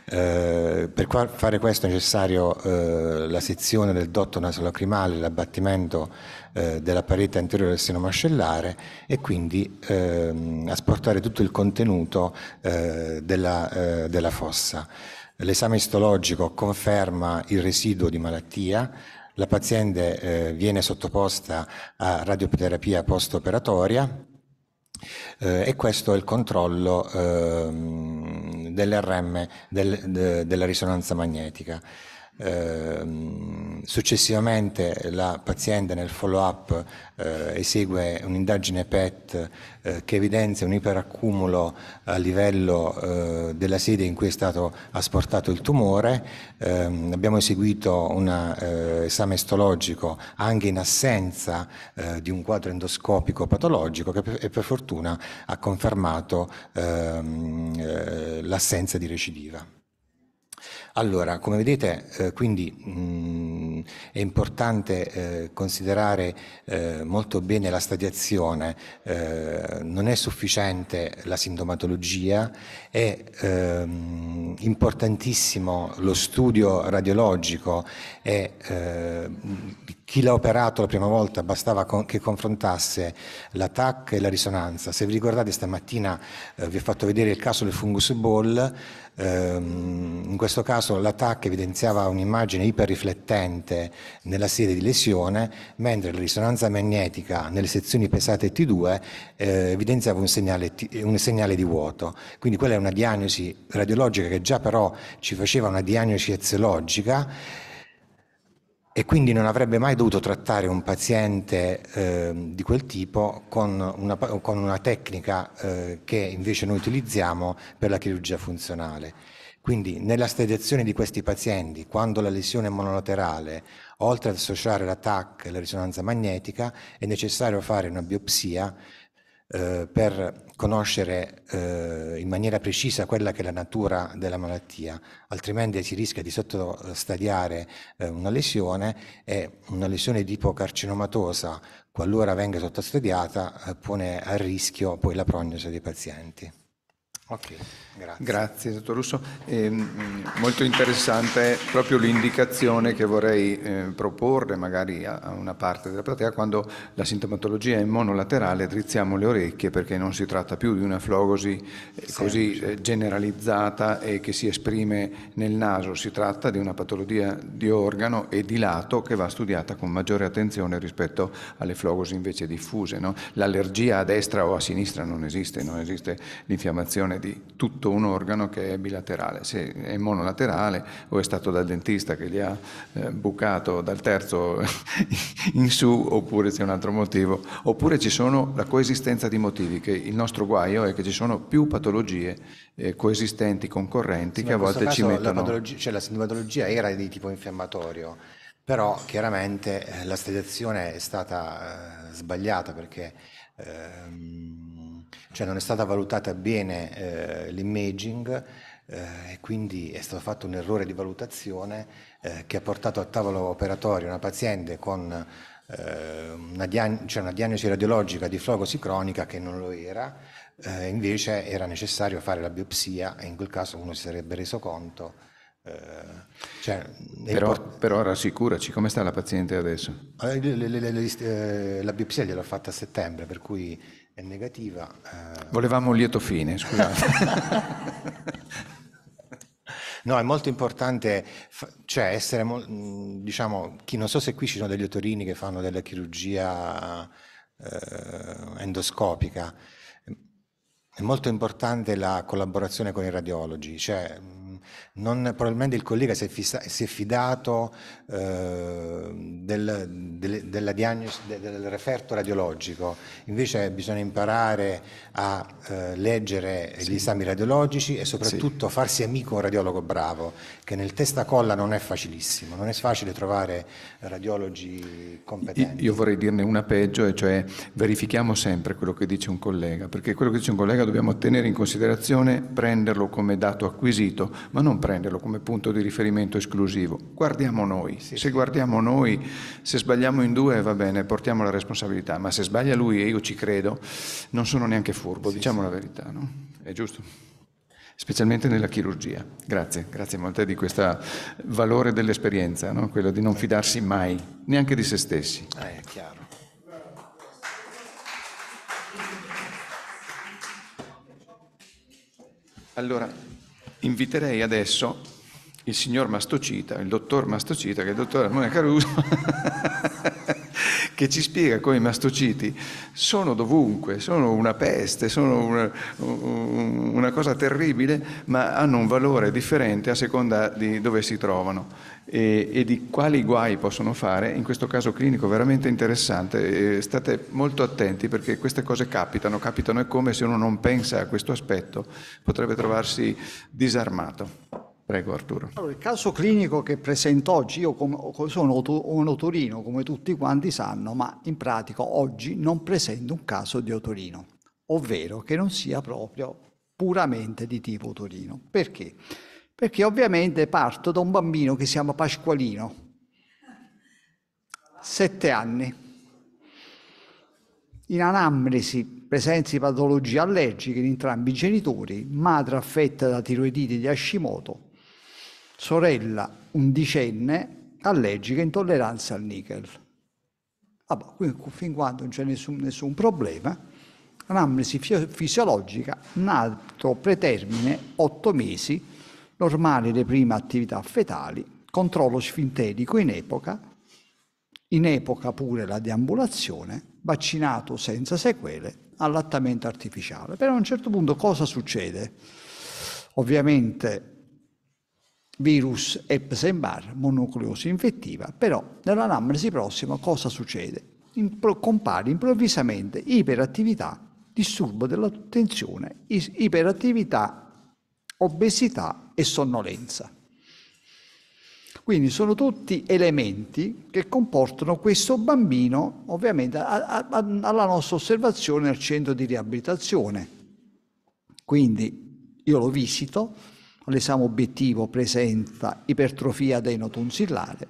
eh, per fare questo è necessario eh, la sezione del dotto nasolacrimale, l'abbattimento eh, della parete anteriore del seno mascellare e quindi ehm, asportare tutto il contenuto eh, della, eh, della fossa. L'esame istologico conferma il residuo di malattia, la paziente eh, viene sottoposta a radioterapia postoperatoria eh, e questo è il controllo ehm, dell'RM del, de, della risonanza magnetica. Ehm, successivamente la paziente nel follow-up eh, esegue un'indagine PET eh, che evidenzia un iperaccumulo a livello eh, della sede in cui è stato asportato il tumore. Ehm, abbiamo eseguito un eh, esame estologico anche in assenza eh, di un quadro endoscopico patologico che per, per fortuna ha confermato ehm, l'assenza di recidiva. Allora, come vedete, eh, quindi mh, mm, è importante eh, considerare eh, molto bene la stadiazione, eh, non è sufficiente la sintomatologia, è ehm, importantissimo lo studio radiologico e eh, chi l'ha operato la prima volta bastava con, che confrontasse l'attack e la risonanza. Se vi ricordate stamattina eh, vi ho fatto vedere il caso del fungus ball, ehm, in questo caso l'attack evidenziava un'immagine iperriflettente nella sede di lesione, mentre la risonanza magnetica nelle sezioni pesate T2 eh, evidenziava un segnale, eh, un segnale, di vuoto. Quindi quella è una diagnosi radiologica che già però ci faceva una diagnosi eziologica e quindi non avrebbe mai dovuto trattare un paziente eh, di quel tipo con una, con una tecnica eh, che invece noi utilizziamo per la chirurgia funzionale. Quindi nella stediazione di questi pazienti, quando la lesione è monolaterale, oltre ad associare la TAC e la risonanza magnetica, è necessario fare una biopsia eh, per conoscere eh, in maniera precisa quella che è la natura della malattia, altrimenti si rischia di sottostadiare eh, una lesione e una lesione di tipo carcinomatosa, qualora venga sottostadiata, eh, pone a rischio poi la prognosi dei pazienti. Okay. Grazie. Grazie, dottor Russo. Eh, molto interessante proprio l'indicazione che vorrei eh, proporre magari a, a, una parte della platea quando la sintomatologia è monolaterale, drizziamo le orecchie perché non si tratta più di una flogosi eh, così eh, generalizzata e che si esprime nel naso, si tratta di una patologia di organo e di lato che va studiata con maggiore attenzione rispetto alle flogosi invece diffuse. No? L'allergia a destra o a sinistra non esiste, non esiste l'infiammazione di tutto soprattutto un organo che è bilaterale, se è monolaterale o è stato dal dentista che gli ha eh, bucato dal terzo in su oppure c'è un altro motivo, oppure ci sono la coesistenza di motivi, che il nostro guaio è che ci sono più patologie eh, coesistenti, concorrenti sì, che a volte ci mettono... La, patologia, cioè la sintomatologia era di tipo infiammatorio, però chiaramente eh, la stedazione è stata eh, sbagliata perché... Ehm cioè non è stata valutata bene eh, l'imaging eh, e quindi è stato fatto un errore di valutazione eh, che ha portato a tavolo operatorio una paziente con eh, una, diagn- cioè una, diagnosi radiologica di flogosi cronica che non lo era, eh, invece era necessario fare la biopsia e in quel caso uno si sarebbe reso conto. Eh, cioè, però, import- però, rassicuraci, come sta la paziente adesso? La biopsia gliel'ho fatta a settembre, per cui è negativa. Eh... Volevamo un lieto fine, scusate. no, è molto importante, cioè essere, mm, diciamo, chi, non so se qui ci sono degli otorini che fanno della chirurgia eh, endoscopica, è molto importante la collaborazione con i radiologi, cioè non, probabilmente il collega si è, fissa, si è fidato eh, del, del, della diagnosi, del, del, referto radiologico, invece bisogna imparare a eh, leggere sì. gli esami radiologici e soprattutto sì. farsi amico un radiologo bravo, che nel testa-colla non è facilissimo, non è facile trovare radiologi competenti. Io vorrei dirne una peggio, e cioè verifichiamo sempre quello che dice un collega, perché quello che dice un collega dobbiamo tenere in considerazione, prenderlo come dato acquisito, ma non prenderlo come punto di riferimento esclusivo. Guardiamo noi, sì, se guardiamo noi, se sbagliamo in due va bene, portiamo la responsabilità, ma se sbaglia lui e io ci credo, non sono neanche furbo, sì, diciamo sì. la verità, no? È giusto? Specialmente nella chirurgia. Grazie, grazie molte di questo valore dell'esperienza, no? quello di non fidarsi mai, neanche di se stessi. Ah, è chiaro. Allora, inviterei adesso il signor Mastocita, il dottor Mastocita, che è il dottor Armone Caruso, che ci spiega come i mastociti sono dovunque, sono una peste, sono una, una, cosa terribile, ma hanno un valore differente a seconda di dove si trovano e, e di quali guai possono fare. In questo caso clinico veramente interessante, state molto attenti perché queste cose capitano, capitano e come se uno non pensa a questo aspetto potrebbe trovarsi disarmato. Prego Arturo. Allora, il caso clinico che presento oggi, io sono un otorino come tutti quanti sanno, ma in pratica oggi non presento un caso di otorino, ovvero che non sia proprio puramente di tipo otorino. Perché? Perché ovviamente parto da un bambino che si chiama Pasqualino, sette anni, in anamnesi presenza di patologie allergiche in entrambi i genitori, madre affetta da tiroidite di Hashimoto, sorella undicenne allergica intolleranza al nickel. Ah, boh, quindi, fin quando non c'è nessun, nessun problema, l'anamnesi fisiologica, nato pretermine 8 mesi, normale le prime attività fetali, controllo sfinterico in epoca, in epoca pure la deambulazione, vaccinato senza sequele, allattamento artificiale. Però a un certo punto cosa succede? Ovviamente virus Epstein-Barr, mononucleosi infettiva, però nell'anamnesi prossima cosa succede? Impro- compare improvvisamente iperattività, disturbo dell'attenzione, is- iperattività, obesità e sonnolenza. Quindi sono tutti elementi che comportano questo bambino, ovviamente, a- a- alla nostra osservazione al centro di riabilitazione. Quindi io lo visito, l'esame obiettivo presenta ipertrofia adenotonsillare,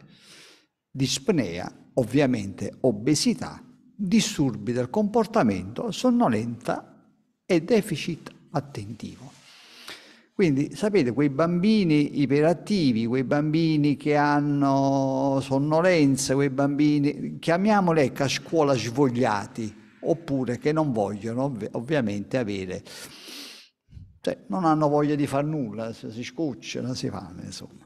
dispnea, ovviamente obesità, disturbi del comportamento, sonnolenza e deficit attentivo. Quindi sapete, quei bambini iperattivi, quei bambini che hanno sonnolenza, quei bambini, chiamiamoli ecco, a scuola svogliati, oppure che non vogliono ovvi- ovviamente avere cioè, non hanno voglia di far nulla, si scocciano, si fanno, insomma.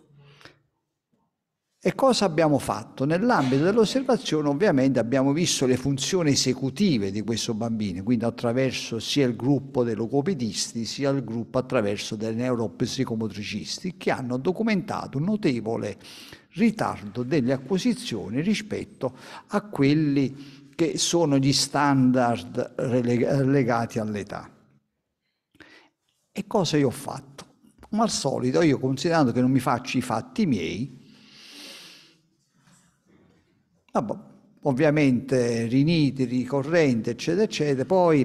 E cosa abbiamo fatto? Nell'ambito dell'osservazione ovviamente abbiamo visto le funzioni esecutive di questo bambino, quindi attraverso sia il gruppo dei logopedisti sia il gruppo attraverso dei neuropsicomotricisti che hanno documentato un notevole ritardo delle acquisizioni rispetto a quelli che sono gli standard legati all'età. E cosa io ho fatto? Come al solito, io considerando che non mi faccio i fatti miei, vabbè, ovviamente riniti, ricorrente, eccetera, eccetera, poi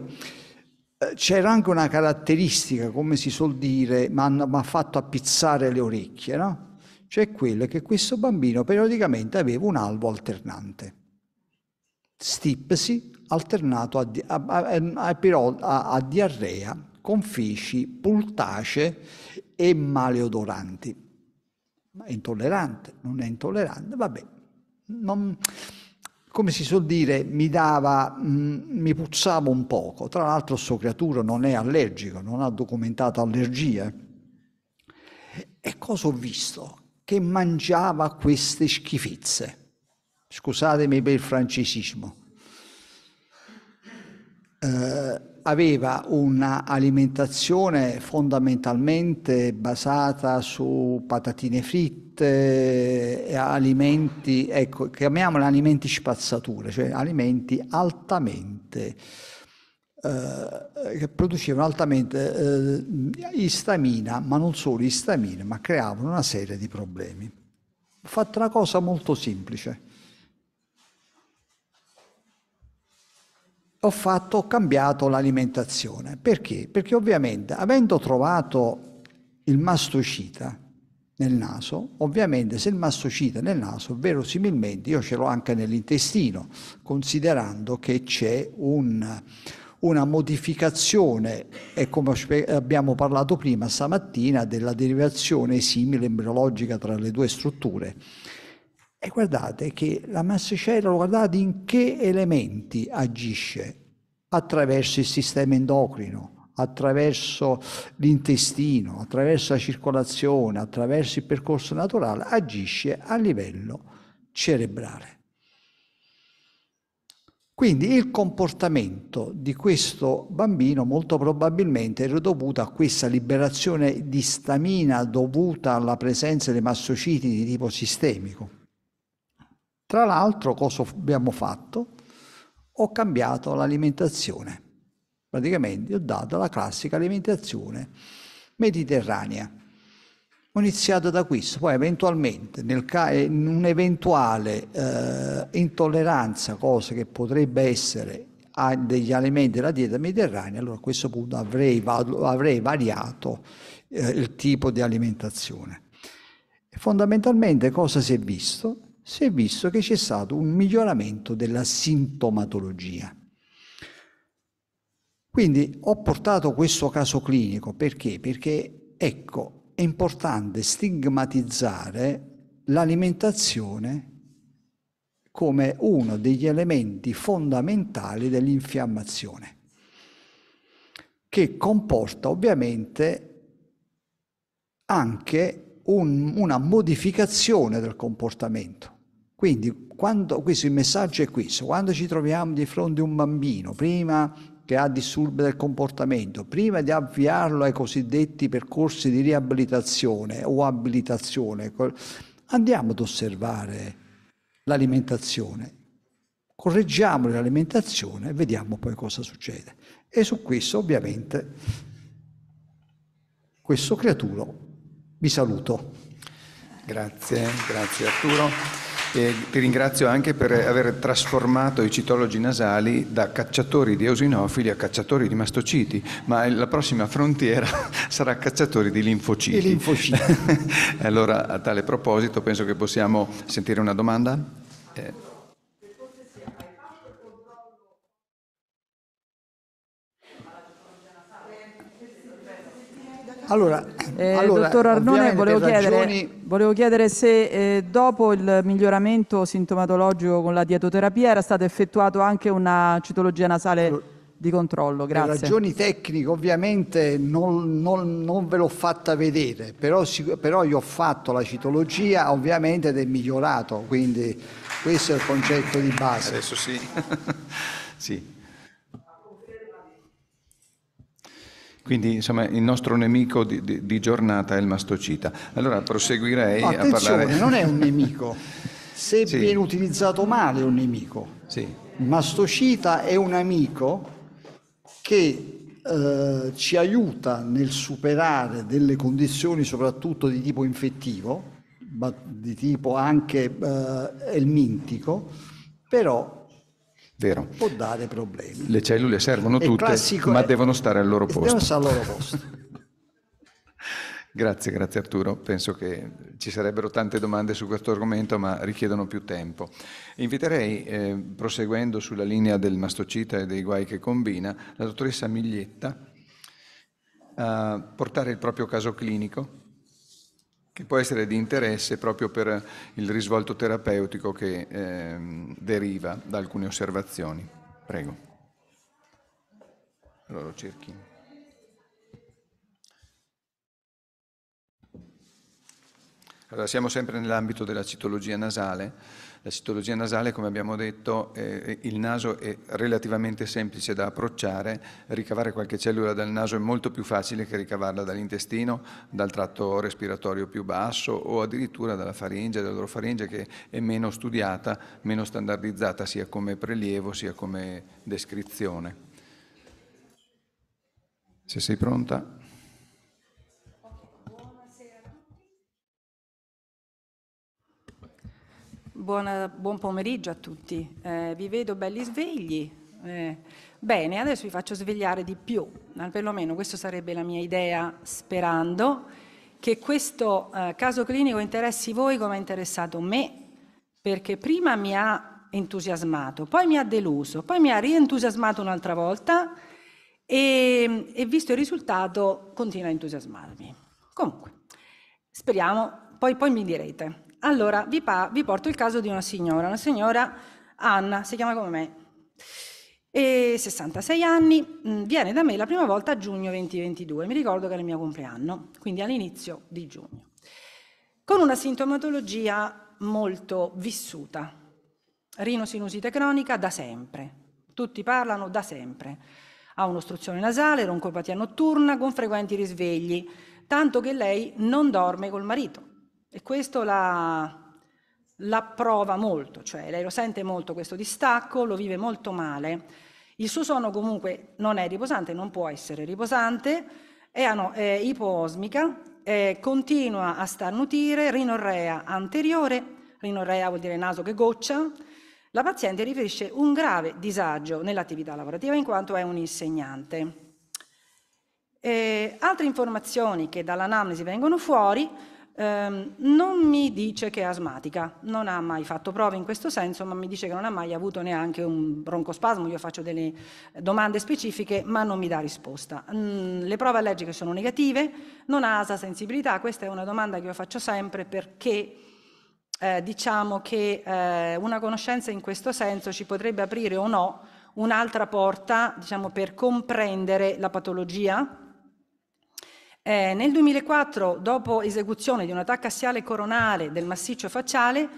eh, c'era anche una caratteristica, come si suol dire, mi ha fatto appizzare le orecchie, no? Cioè quello che questo bambino periodicamente aveva un albo alternante, stipsi alternato a, a, a, a diarrea confici, pultace e maleodoranti. Ma è intollerante, non è intollerante, vabbè. Non, come si suol dire, mi dava, mh, mm, mi puzzava un poco. Tra l'altro sto creatura non è allergico, non ha documentato allergie. E cosa ho visto? Che mangiava queste schifezze. Scusatemi per il francesismo eh, aveva un'alimentazione fondamentalmente basata su patatine fritte, alimenti, ecco, chiamiamoli alimenti spazzature, cioè alimenti altamente eh, che producevano altamente eh, istamina, ma non solo istamina, ma creavano una serie di problemi. Ho fatto una cosa molto semplice ho fatto, ho cambiato l'alimentazione. Perché? Perché ovviamente avendo trovato il mastocita nel naso, ovviamente se il mastocita nel naso, verosimilmente io ce l'ho anche nell'intestino, considerando che c'è un, una modificazione, e come abbiamo parlato prima stamattina, della derivazione simile embriologica tra le due strutture. E guardate che la massicella, guardate in che elementi agisce attraverso il sistema endocrino, attraverso l'intestino, attraverso la circolazione, attraverso il percorso naturale, agisce a livello cerebrale. Quindi il comportamento di questo bambino molto probabilmente era dovuto a questa liberazione di stamina dovuta alla presenza dei massociti di tipo sistemico. Tra l'altro cosa abbiamo fatto? Ho cambiato l'alimentazione. Praticamente ho dato la classica alimentazione mediterranea. Ho iniziato da questo, poi eventualmente nel ca- in un'eventuale eh, intolleranza, cosa che potrebbe essere a degli alimenti della dieta mediterranea, allora a questo punto avrei, avrei variato eh, il tipo di alimentazione. fondamentalmente cosa si è visto? si è visto che c'è stato un miglioramento della sintomatologia. Quindi ho portato questo caso clinico perché? Perché ecco, è importante stigmatizzare l'alimentazione come uno degli elementi fondamentali dell'infiammazione, che comporta ovviamente anche un, una modificazione del comportamento. Quindi quando, questo, il messaggio è questo, quando ci troviamo di fronte a un bambino, prima che ha disturbi del comportamento, prima di avviarlo ai cosiddetti percorsi di riabilitazione o abilitazione, andiamo ad osservare l'alimentazione, correggiamo l'alimentazione e vediamo poi cosa succede. E su questo ovviamente questo creaturo vi saluto. Grazie, grazie Arturo. E ti ringrazio anche per aver trasformato i citologi nasali da cacciatori di eosinofili a cacciatori di mastociti, ma la prossima frontiera sarà cacciatori di linfociti. Di linfociti. allora, a tale proposito, penso che possiamo sentire una domanda. Eh. Allora, eh, allora, dottor Arnone, volevo chiedere, ragioni... volevo chiedere, se eh, dopo il miglioramento sintomatologico con la dietoterapia era stata effettuata anche una citologia nasale di controllo. Grazie. Per ragioni tecniche ovviamente non, non, non ve l'ho fatta vedere, però, però, io ho fatto la citologia ovviamente ed è migliorato, quindi questo è il concetto di base. Adesso sì. sì. Quindi insomma, il nostro nemico di, di, di, giornata è il mastocita. Allora proseguirei no, a parlare. Non è un nemico, se sì. viene utilizzato male è un nemico. Sì. Il mastocita è un amico che eh, ci aiuta nel superare delle condizioni soprattutto di tipo infettivo, di tipo anche eh, elmintico, però Vero. Può dare problemi. Le cellule servono tutte, ma è... Eh, devono stare al loro posto. Devono stare al loro posto. grazie, grazie Arturo. Penso che ci sarebbero tante domande su questo argomento, ma richiedono più tempo. Inviterei, eh, proseguendo sulla linea del mastocita e dei guai che combina, la dottoressa Miglietta a portare il proprio caso clinico che può essere di interesse proprio per il risvolto terapeutico che eh, deriva da alcune osservazioni. Prego. Allora cerchi. Allora, siamo sempre nell'ambito della citologia nasale la citologia nasale, come abbiamo detto, eh, il naso è relativamente semplice da approcciare, ricavare qualche cellula dal naso è molto più facile che ricavarla dall'intestino, dal tratto respiratorio più basso o addirittura dalla faringe, dall'orofaringe che è meno studiata, meno standardizzata sia come prelievo sia come descrizione. Se sei pronta... Buona, buon pomeriggio a tutti. Eh, vi vedo belli svegli. Eh, bene, adesso vi faccio svegliare di più, perlomeno questa sarebbe la mia idea, sperando che questo eh, caso clinico interessi voi come ha interessato me, perché prima mi ha entusiasmato, poi mi ha deluso, poi mi ha rientusiasmato un'altra volta e, e visto il risultato continua a entusiasmarmi. Comunque, speriamo, poi, poi mi direte. Allora, vi, vi, porto il caso di una signora, una signora Anna, si chiama come me, e 66 anni, mm, viene da me la prima volta a giugno 2022, mi ricordo che era il mio compleanno, quindi all'inizio di giugno, con una sintomatologia molto vissuta, rinosinusite cronica da sempre, tutti parlano da sempre, ha un'ostruzione nasale, roncopatia notturna con frequenti risvegli, tanto che lei non dorme col marito, e questo la, la prova molto, cioè lei lo sente molto questo distacco, lo vive molto male. Il suo sonno comunque non è riposante, non può essere riposante, è, no, è ipoosmica, è, continua a starnutire, rinorrea anteriore, rinorrea vuol dire naso che goccia. La paziente riferisce un grave disagio nell'attività lavorativa in quanto è un insegnante. E altre informazioni che dall'anamnesi vengono fuori ehm, non mi dice che è asmatica, non ha mai fatto prove in questo senso, ma mi dice che non ha mai avuto neanche un broncospasmo, io faccio delle domande specifiche, ma non mi dà risposta. Mm, le prove allergiche sono negative, non ha asa sensibilità, questa è una domanda che io faccio sempre perché... Eh, diciamo che eh, una conoscenza in questo senso ci potrebbe aprire o no un'altra porta diciamo, per comprendere la patologia eh, nel 2004, dopo esecuzione di un'attacca assiale coronale del massiccio facciale,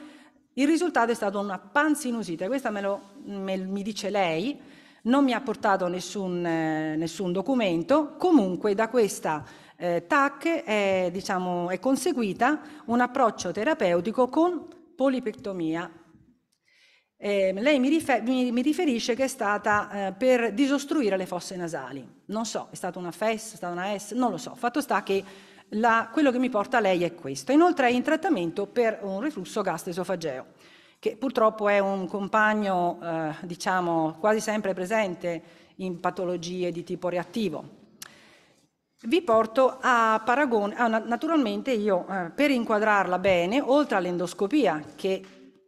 il risultato è stato una panzinusite. Questa me lo, me, mi dice lei, non mi ha portato nessun, eh, nessun documento. Comunque da questa eh, TAC è, diciamo, è conseguita un approccio terapeutico con polipectomia eh, lei mi, rifer mi, mi, riferisce che è stata eh, per disostruire le fosse nasali. Non so, è stata una FES, è stata una S, non lo so. Fatto sta che la, quello che mi porta a lei è questo. Inoltre è in trattamento per un reflusso gastroesofageo, che purtroppo è un compagno, eh, diciamo, quasi sempre presente in patologie di tipo reattivo. Vi porto a paragone, naturalmente io eh, per inquadrarla bene, oltre all'endoscopia che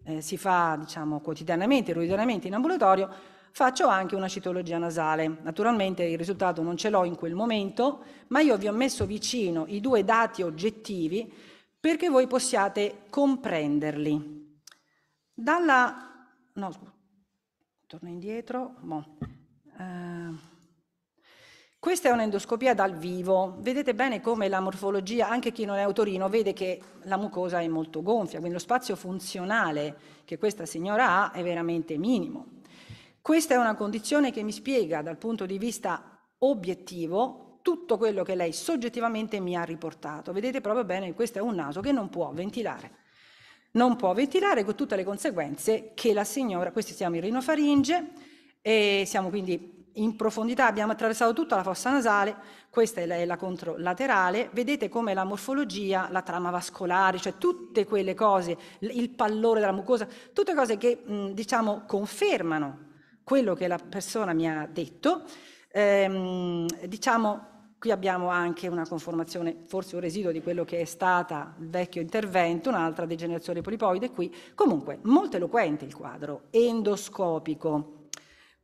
eh, si fa diciamo, quotidianamente, ruidianamente in ambulatorio, faccio anche una citologia nasale. Naturalmente il risultato non ce l'ho in quel momento, ma io vi ho messo vicino i due dati oggettivi perché voi possiate comprenderli. Dalla... No, torno indietro. Boh. Eh... Questa è un'endoscopia dal vivo, vedete bene come la morfologia, anche chi non è autorino, vede che la mucosa è molto gonfia, quindi lo spazio funzionale che questa signora ha è veramente minimo. Questa è una condizione che mi spiega dal punto di vista obiettivo tutto quello che lei soggettivamente mi ha riportato. Vedete proprio bene, questo è un naso che non può ventilare. Non può ventilare con tutte le conseguenze che la signora, questi siamo in rinofaringe, e siamo quindi in profondità, abbiamo attraversato tutta la fossa nasale, questa è la, è la controlaterale, vedete come la morfologia, la trama vascolare, cioè tutte quelle cose, il pallore della mucosa, tutte cose che mh, diciamo confermano quello che la persona mi ha detto. Ehm, diciamo qui abbiamo anche una conformazione, forse un residuo di quello che è stata il vecchio intervento, un'altra degenerazione polipoide qui, comunque molto eloquente il quadro, endoscopico.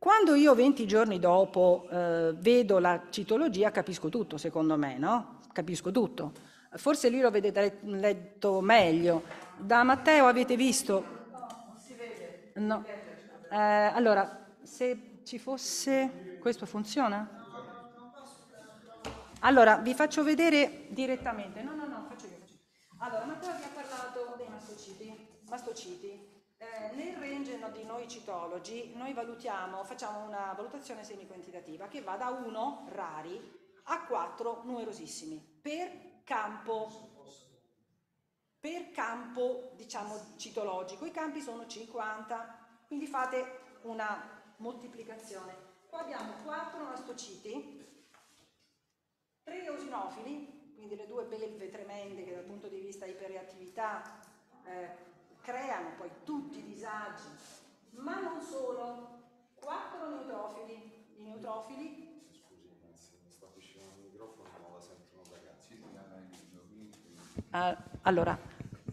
Quando io 20 giorni dopo eh, vedo la citologia capisco tutto, secondo me, no? Capisco tutto. Forse lì lo avete letto meglio. Da Matteo avete visto? No, si vede. No. Eh, allora, se ci fosse... Questo funziona? Allora, vi faccio vedere direttamente. No, no, no, Faccio io. Allora, Matteo vi ha parlato dei mastociti. mastociti nel range di noi citologi noi valutiamo, facciamo una valutazione semi che va da 1 rari a 4 numerosissimi per campo per campo diciamo citologico i campi sono 50 quindi fate una moltiplicazione qua abbiamo 4 mastociti 3 eosinofili quindi le due belve tremende che dal punto di vista iperreattività eh, creano poi tutti i disagi, ma non solo. Quattro neutrofili. I neutrofili... Scusi, sta vicino al microfono, non la sentono ragazzi. Ah, allora,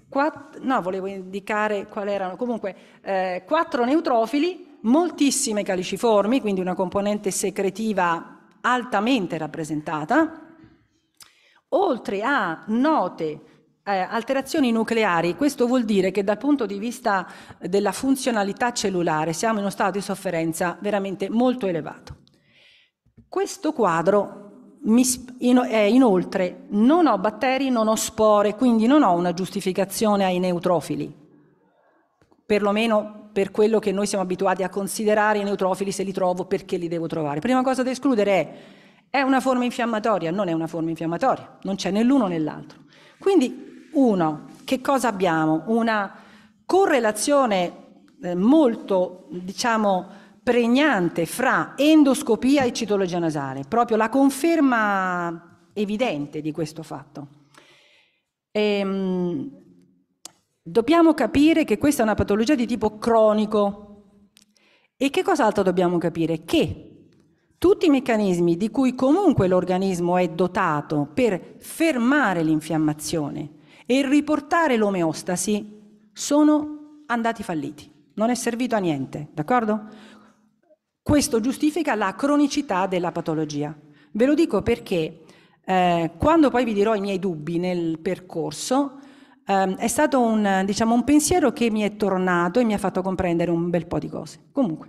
quatt- no, volevo indicare quali erano. Comunque, eh, quattro neutrofili, moltissime caliciformi, quindi una componente secretiva altamente rappresentata, oltre a note eh, alterazioni nucleari, questo vuol dire che dal punto di vista della funzionalità cellulare siamo in uno stato di sofferenza veramente molto elevato. Questo quadro mi è inoltre non ho batteri, non ho spore, quindi non ho una giustificazione ai neutrofili, perlomeno per quello che noi siamo abituati a considerare i neutrofili se li trovo perché li devo trovare. Prima cosa da escludere è è una forma infiammatoria, non è una forma infiammatoria, non c'è né l'uno né l'altro. Quindi uno, che cosa abbiamo? Una correlazione eh, molto, diciamo, pregnante fra endoscopia e citologia nasale, proprio la conferma evidente di questo fatto. Ehm, dobbiamo capire che questa è una patologia di tipo cronico. E che cos'altro dobbiamo capire? Che tutti i meccanismi di cui comunque l'organismo è dotato per fermare l'infiammazione, e riportare l'omeostasi sono andati falliti. Non è servito a niente, d'accordo? Questo giustifica la cronicità della patologia. Ve lo dico perché eh, quando poi vi dirò i miei dubbi nel percorso, eh, è stato un, diciamo, un pensiero che mi è tornato e mi ha fatto comprendere un bel po' di cose. Comunque,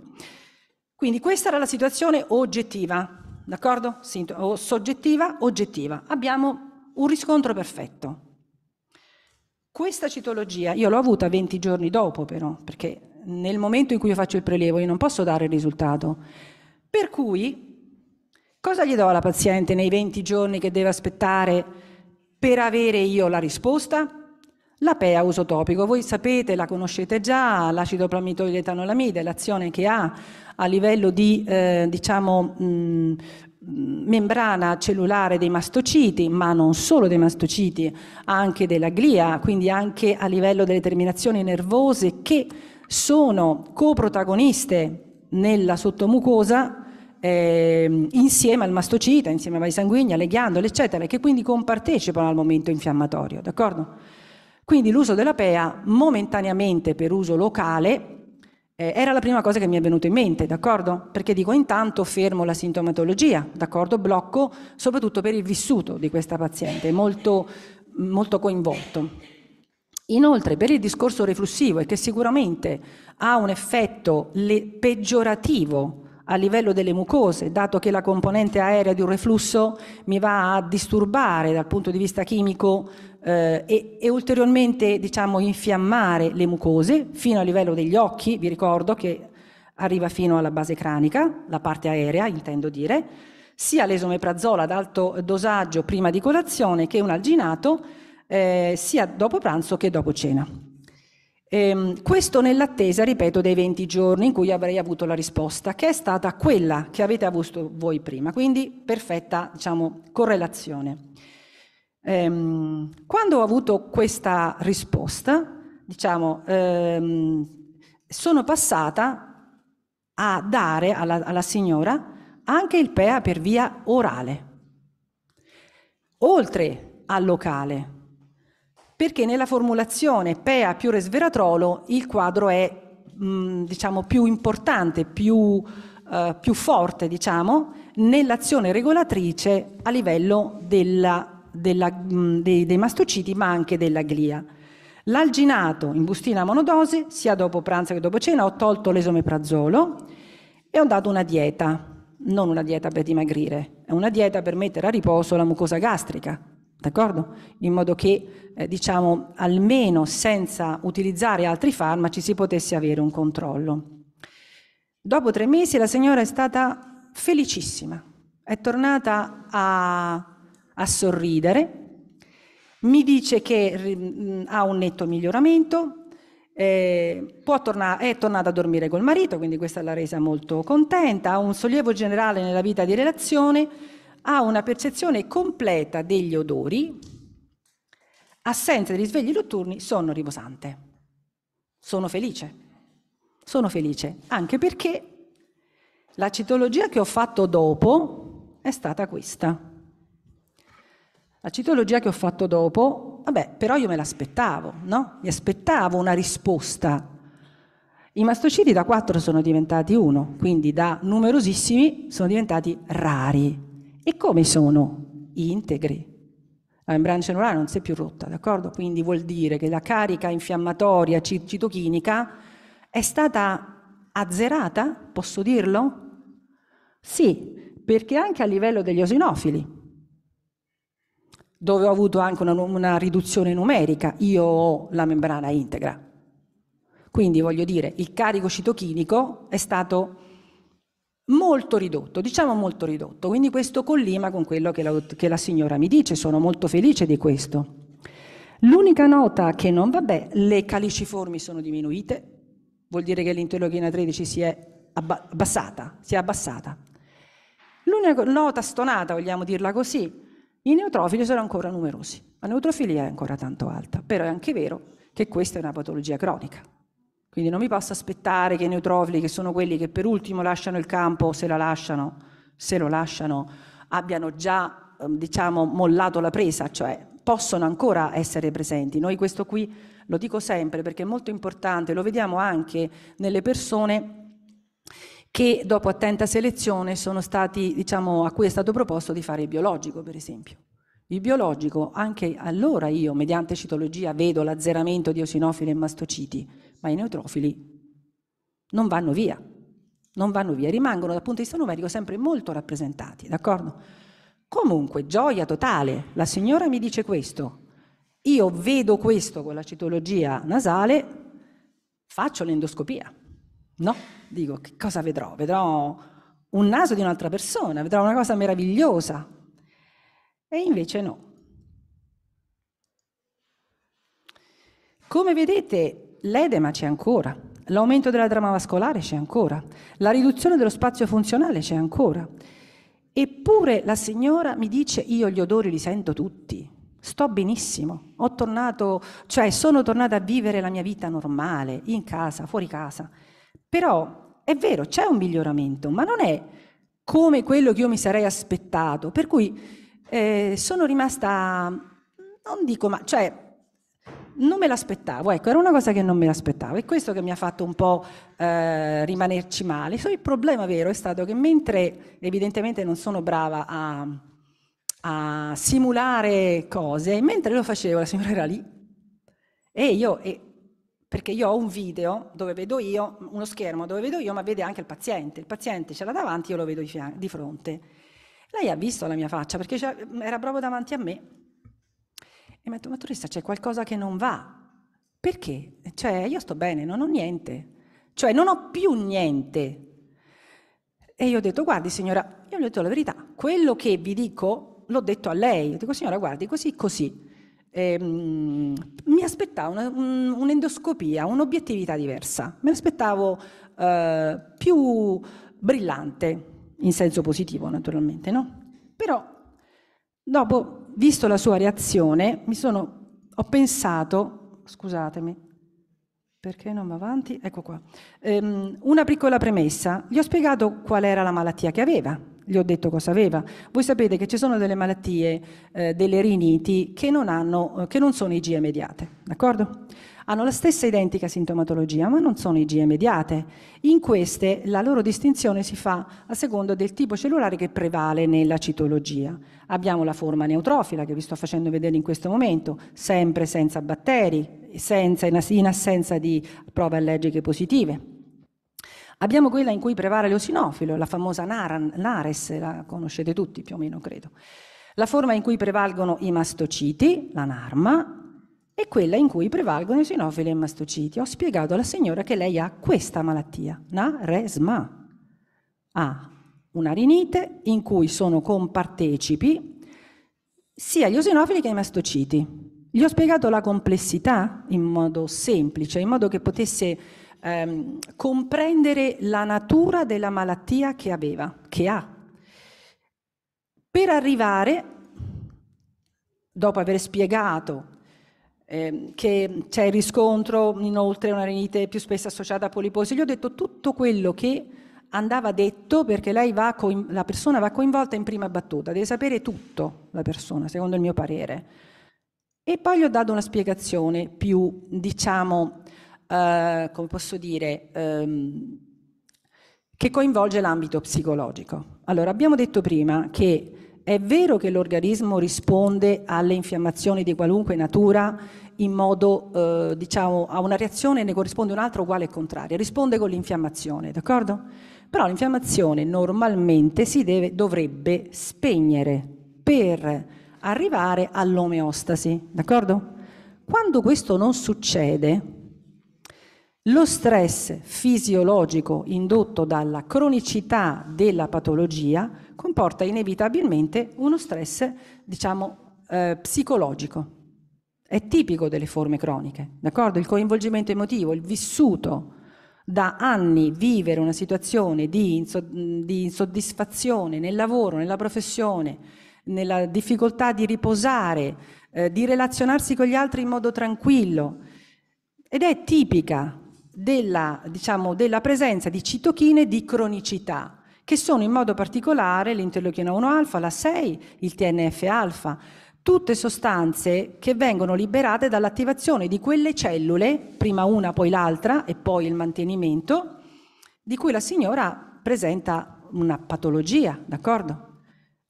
quindi questa era la situazione oggettiva, d'accordo? Soggettiva, oggettiva. Abbiamo un riscontro perfetto. Questa citologia io l'ho avuta 20 giorni dopo però, perché nel momento in cui io faccio il prelevo io non posso dare il risultato. Per cui cosa gli do alla paziente nei 20 giorni che deve aspettare per avere io la risposta? La PEA usotopico, voi sapete, la conoscete già, l'acido plamitoide etanolamide, l'azione che ha a livello di eh, diciamo, mh, membrana cellulare dei mastociti, ma non solo dei mastociti, anche della glia, quindi anche a livello delle terminazioni nervose che sono coprotagoniste nella sottomucosa eh, insieme al mastocita, insieme ai vai sanguigni, alle ghiandole, eccetera, che quindi compartecipano al momento infiammatorio, d'accordo? Quindi l'uso della PEA momentaneamente per uso locale eh, era la prima cosa che mi è venuta in mente, d'accordo? Perché dico intanto fermo la sintomatologia, d'accordo? Blocco soprattutto per il vissuto di questa paziente, molto, molto coinvolto. Inoltre per il discorso reflussivo e che sicuramente ha un effetto le- peggiorativo a livello delle mucose, dato che la componente aerea di un reflusso mi va a disturbare dal punto di vista chimico eh, e, e, ulteriormente diciamo, infiammare le mucose fino a livello degli occhi, vi ricordo che arriva fino alla base cranica, la parte aerea intendo dire, sia l'esomeprazola ad alto dosaggio prima di colazione che un alginato, eh, sia dopo pranzo che dopo cena. Ehm, questo nell'attesa, ripeto, dei 20 giorni in cui avrei avuto la risposta, che è stata quella che avete avuto voi prima, quindi perfetta diciamo, correlazione. Ehm, quando ho avuto questa risposta, diciamo, ehm, sono passata a dare alla, alla signora anche il PEA per via orale, oltre al locale, perché nella formulazione PEA più resveratrolo il quadro è mh, mm, diciamo, più importante, più, eh, più forte diciamo, nell'azione regolatrice a livello della della, mm, dei, dei mastociti ma anche della glia. L'alginato in bustina a monodose, sia dopo pranzo che dopo cena, ho tolto l'esomeprazolo e ho dato una dieta, non una dieta per dimagrire, è una dieta per mettere a riposo la mucosa gastrica, d'accordo? In modo che, eh, diciamo, almeno senza utilizzare altri farmaci si potesse avere un controllo. Dopo tre mesi la signora è stata felicissima, è tornata a a sorridere, mi dice che mm, ha un netto miglioramento, eh, torna, è tornata a dormire col marito, quindi questa l'ha resa molto contenta, ha un sollievo generale nella vita di relazione, ha una percezione completa degli odori, assenza di risvegli notturni, sono riposante. Sono felice, sono felice, anche perché la citologia che ho fatto dopo è stata questa. La citologia che ho fatto dopo, vabbè, però io me l'aspettavo, no? Mi aspettavo una risposta. I mastociti da 4 sono diventati 1, quindi da numerosissimi sono diventati rari. E come sono? Integri. La membrana cellulare non si è più rotta, d'accordo? Quindi vuol dire che la carica infiammatoria citochinica è stata azzerata, posso dirlo? Sì, perché anche a livello degli osinofili dove ho avuto anche una, una riduzione numerica, io ho la membrana integra. Quindi voglio dire, il carico citochinico è stato molto ridotto, diciamo molto ridotto, quindi questo collima con quello che la, che la signora mi dice, sono molto felice di questo. L'unica nota che non va bene, le caliciformi sono diminuite, vuol dire che l'interlochina 13 si è abbassata, si è abbassata. L'unica nota stonata, vogliamo dirla così, i neutrofili sono ancora numerosi, la neutrofilia è ancora tanto alta, però è anche vero che questa è una patologia cronica. Quindi non mi posso aspettare che i neutrofili, che sono quelli che per ultimo lasciano il campo, se la lasciano, se lo lasciano, abbiano già ehm, diciamo, mollato la presa, cioè possono ancora essere presenti. Noi questo qui lo dico sempre perché è molto importante, lo vediamo anche nelle persone che dopo attenta selezione sono stati, diciamo, a cui è stato proposto di fare il biologico, per esempio. Il biologico, anche allora io, mediante citologia, vedo l'azzeramento di eosinofili e mastociti, ma i neutrofili non vanno via, non vanno via, rimangono dal punto di vista numerico sempre molto rappresentati, d'accordo? Comunque, gioia totale, la signora mi dice questo, io vedo questo con la citologia nasale, faccio l'endoscopia, no? dico che cosa vedrò? Vedrò un naso di un'altra persona, vedrò una cosa meravigliosa. E invece no. Come vedete, l'edema c'è ancora, l'aumento della trama vascolare c'è ancora, la riduzione dello spazio funzionale c'è ancora. Eppure la signora mi dice io gli odori li sento tutti, sto benissimo, tornato, cioè sono tornata a vivere la mia vita normale, in casa, fuori casa. Però è vero, c'è un miglioramento, ma non è come quello che io mi sarei aspettato. Per cui eh, sono rimasta, non dico ma, cioè non me l'aspettavo, ecco, era una cosa che non me l'aspettavo e questo che mi ha fatto un po' eh, rimanerci male. So, il problema vero è stato che mentre evidentemente non sono brava a, a simulare cose, mentre lo facevo la signora era lì e io e perché io ho un video dove vedo io, uno schermo dove vedo io, ma vede anche il paziente. Il paziente ce l'ha davanti, io lo vedo di, fian- di fronte. Lei ha visto la mia faccia perché era proprio davanti a me. E mi ha detto, ma turista, c'è qualcosa che non va. Perché? Cioè, io sto bene, non ho niente. Cioè, non ho più niente. E io ho detto, guardi signora, io gli ho detto la verità, quello che vi dico l'ho detto a lei. Io dico, signora, guardi, così, così eh, mi aspettavo un'endoscopia, un un'obiettività diversa, me l'aspettavo eh, più brillante, in senso positivo naturalmente, no? Però dopo, visto la sua reazione, mi sono, ho pensato, scusatemi, perché non va avanti? Ecco qua. Um, una piccola premessa. Gli ho spiegato qual era la malattia che aveva gli ho detto cosa aveva. Voi sapete che ci sono delle malattie, eh, delle riniti, che non, hanno, eh, che non sono IgE mediate, d'accordo? Hanno la stessa identica sintomatologia, ma non sono IgE mediate. In queste la loro distinzione si fa a seconda del tipo cellulare che prevale nella citologia. Abbiamo la forma neutrofila che vi sto facendo vedere in questo momento, sempre senza batteri, senza, in assenza di prove allergiche positive. Abbiamo quella in cui prevale l'osinofilo, la famosa Naran, Nares, la conoscete tutti più o meno, credo. La forma in cui prevalgono i mastociti, la Narma, e quella in cui prevalgono i sinofili e i mastociti. Ho spiegato alla signora che lei ha questa malattia, naresma. Ha una rinite in cui sono compartecipi sia gli osinofili che i mastociti. Gli ho spiegato la complessità in modo semplice, in modo che potesse ehm, comprendere la natura della malattia che aveva, che ha. Per arrivare, dopo aver spiegato eh, che c'è il riscontro, inoltre una rinite più spesso associata a poliposi, gli ho detto tutto quello che andava detto perché lei va coin- la persona va coinvolta in prima battuta, deve sapere tutto la persona, secondo il mio parere. E poi gli ho dato una spiegazione più, diciamo, eh, come posso dire, ehm, che coinvolge l'ambito psicologico. Allora, abbiamo detto prima che è vero che l'organismo risponde alle infiammazioni di qualunque natura in modo, eh, diciamo, a una reazione ne corrisponde un'altra uguale e contraria, risponde con l'infiammazione, d'accordo? Però l'infiammazione normalmente si deve, dovrebbe spegnere per arrivare all'omeostasi, d'accordo? Quando questo non succede, lo stress fisiologico indotto dalla cronicità della patologia comporta inevitabilmente uno stress, diciamo, eh, psicologico. È tipico delle forme croniche, d'accordo? Il coinvolgimento emotivo, il vissuto da anni vivere una situazione di, insod- di insoddisfazione nel lavoro, nella professione, nella difficoltà di riposare, eh, di relazionarsi con gli altri in modo tranquillo. Ed è tipica della, diciamo, della presenza di citochine di cronicità, che sono in modo particolare l'interleuchina 1 alfa, la 6, il TNF alfa, tutte sostanze che vengono liberate dall'attivazione di quelle cellule, prima una, poi l'altra e poi il mantenimento, di cui la signora presenta una patologia, d'accordo?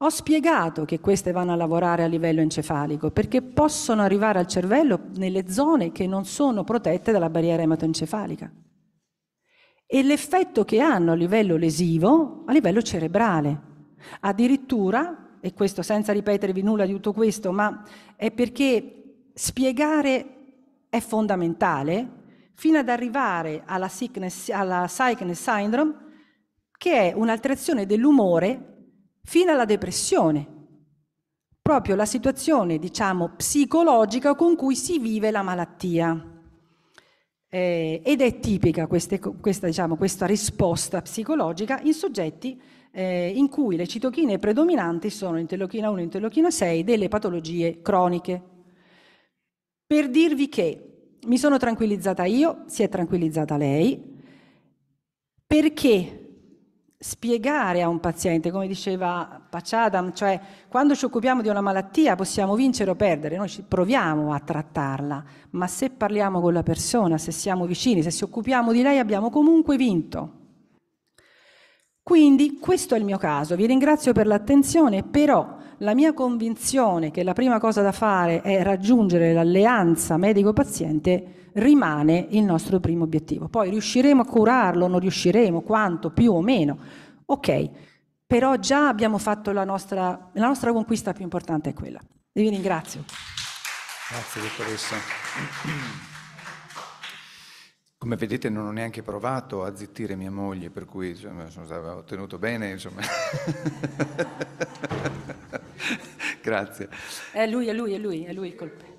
Ho spiegato che queste vanno a lavorare a livello encefalico perché possono arrivare al cervello nelle zone che non sono protette dalla barriera ematoencefalica. E l'effetto che hanno a livello lesivo, a livello cerebrale. Addirittura, e questo senza ripetervi nulla di tutto questo, ma è perché spiegare è fondamentale fino ad arrivare alla, sickness, alla sickness syndrome, che è un'alterazione dell'umore fino alla depressione, proprio la situazione, diciamo, psicologica con cui si vive la malattia. Eh, ed è tipica queste, questa, diciamo, questa, risposta psicologica in soggetti eh, in cui le citochine predominanti sono interleuchina 1 e interleuchina 6 delle patologie croniche. Per dirvi che mi sono tranquillizzata io, si è tranquillizzata lei, perché spiegare a un paziente, come diceva Pacciadam, cioè quando ci occupiamo di una malattia possiamo vincere o perdere, noi proviamo a trattarla, ma se parliamo con la persona, se siamo vicini, se ci occupiamo di lei abbiamo comunque vinto. Quindi questo è il mio caso, vi ringrazio per l'attenzione, però la mia convinzione che la prima cosa da fare è raggiungere l'alleanza medico-paziente rimane il nostro primo obiettivo. Poi riusciremo a curarlo, non riusciremo, quanto, più o meno. Ok, però già abbiamo fatto la nostra, la nostra conquista più importante è quella. E vi ringrazio. Grazie dottoressa. Come vedete non ho neanche provato a zittire mia moglie, per cui insomma, ho tenuto bene. Insomma. Grazie. È lui, è lui, è lui, è lui il colpevole.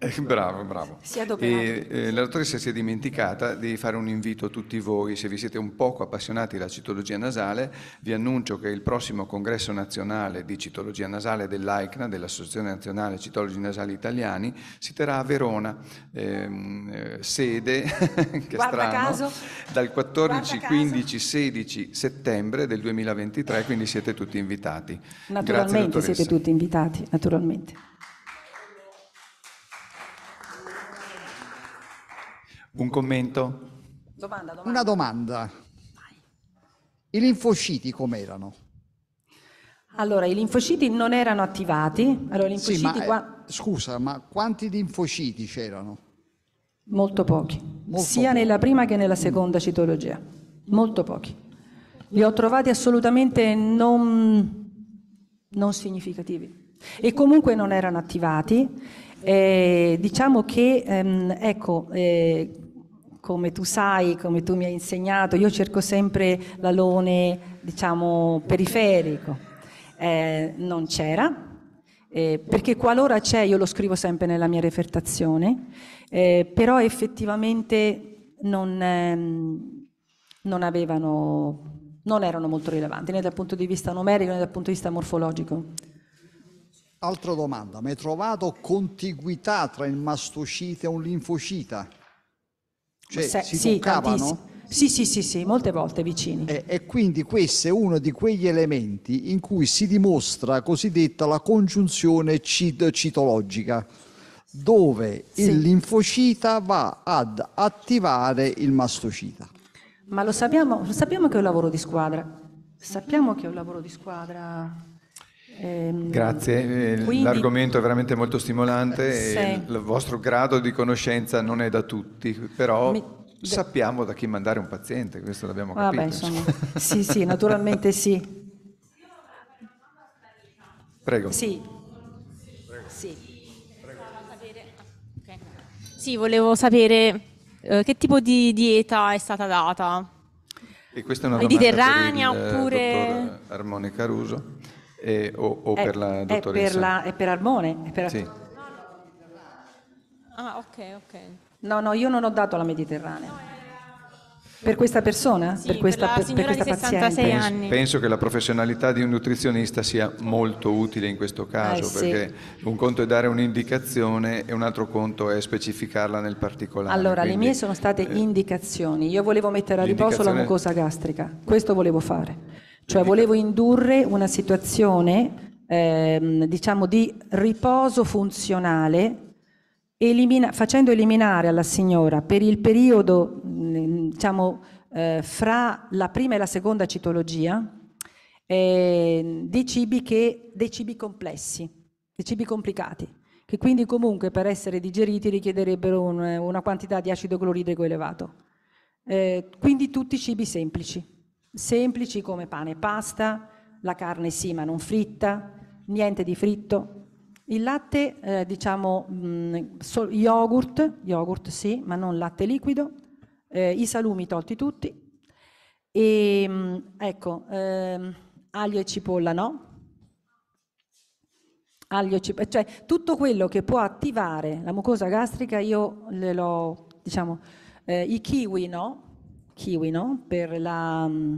Bravo, bravo. E, eh, la dottoressa si è dimenticata di fare un invito a tutti voi, se vi siete un poco appassionati della citologia nasale, vi annuncio che il prossimo congresso nazionale di citologia nasale dell'AICNA, dell'Associazione Nazionale Citologi Nasali Italiani, si terrà a Verona, ehm, eh, sede, che Guarda strano, caso. dal 14, Guarda 15, 16 settembre del 2023, quindi siete tutti invitati. Naturalmente Grazie, siete tutti invitati, naturalmente. Un commento? Domanda, domanda. Una domanda. I linfociti com'erano? Allora, i linfociti non erano attivati. Allora, sì, ma, eh, qua... Scusa, ma quanti linfociti c'erano? Molto pochi, Molto sia pochi. nella prima che nella seconda citologia. Molto pochi. Li ho trovati assolutamente non, non significativi. E comunque non erano attivati. Eh, diciamo che ehm, ecco, eh, come tu sai, come tu mi hai insegnato, io cerco sempre l'alone, diciamo, periferico. Eh, non c'era, eh, perché qualora c'è io lo scrivo sempre nella mia refertazione, eh, però effettivamente non, ehm, non, avevano, non erano molto rilevanti né dal punto di vista numerico né dal punto di vista morfologico. Altra domanda, mi hai trovato contiguità tra il mastocite e un linfocita? Cioè, se, si sì, bucavano? Sì, sì, sì, sì, molte volte vicini. E, eh, e, quindi questo è uno di quegli elementi in cui si dimostra cosiddetta la congiunzione cit- citologica, dove sì. il linfocita va ad attivare il mastocita. Ma lo sappiamo, lo sappiamo che è un lavoro di squadra. Sappiamo che è un lavoro di squadra Ehm, Grazie, eh, Quindi, l'argomento è veramente molto stimolante se, il vostro grado di conoscenza non è da tutti, però mi, sappiamo da chi mandare un paziente, questo l'abbiamo vabbè, capito. Insomma, sì, sì, naturalmente sì. Prego. Sì. Sì. volevo sapere eh, che tipo di dieta è stata data. E questa è una domanda Mediterranea eh, oppure... Armone Caruso. E, eh, o, o è, per la dottoressa? È per, la, è per Armone. È per... Sì. Ah, ok, ok. No, no, io non ho dato la Mediterranea. Per questa persona? Sì, per questa, per per, questa paziente? Penso, penso, che la professionalità di un nutrizionista sia molto utile in questo caso, eh, perché sì. un conto è dare un'indicazione e un altro conto è specificarla nel particolare. Allora, Quindi, le mie sono state eh, indicazioni. Io volevo mettere a riposo la mucosa gastrica, questo volevo fare. Cioè volevo indurre una situazione ehm, diciamo di riposo funzionale elimina- facendo eliminare alla signora per il periodo mm, diciamo, eh, fra la prima e la seconda citologia eh, dei, cibi che, dei cibi complessi, dei cibi complicati, che quindi comunque per essere digeriti richiederebbero un, una quantità di acido cloridrico elevato. Eh, quindi tutti cibi semplici semplici come pane e pasta, la carne sì ma non fritta, niente di fritto. Il latte, eh, diciamo, mh, mm, so, yogurt, yogurt sì, ma non latte liquido, eh, i salumi tolti tutti, e mh, mm, ecco, eh, aglio e cipolla no, aglio e cipolla, cioè tutto quello che può attivare la mucosa gastrica io le l'ho, diciamo, eh, i kiwi no, kiwi, no? per, la, mm,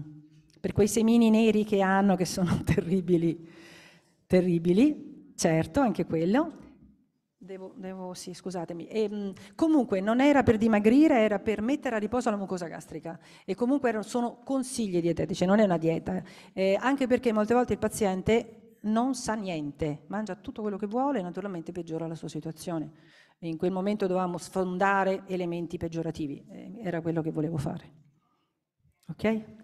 per, quei semini neri che hanno, che sono terribili, terribili, certo, anche quello. Devo, devo sì, scusatemi. E, mm, comunque non era per dimagrire, era per mettere a riposo la mucosa gastrica. E comunque erano, sono consigli dietetici, non è una dieta. Eh, anche perché molte volte il paziente non sa niente, mangia tutto quello che vuole e naturalmente peggiora la sua situazione. E in quel momento dovevamo sfondare elementi peggiorativi, eh, era quello che volevo fare. Okay?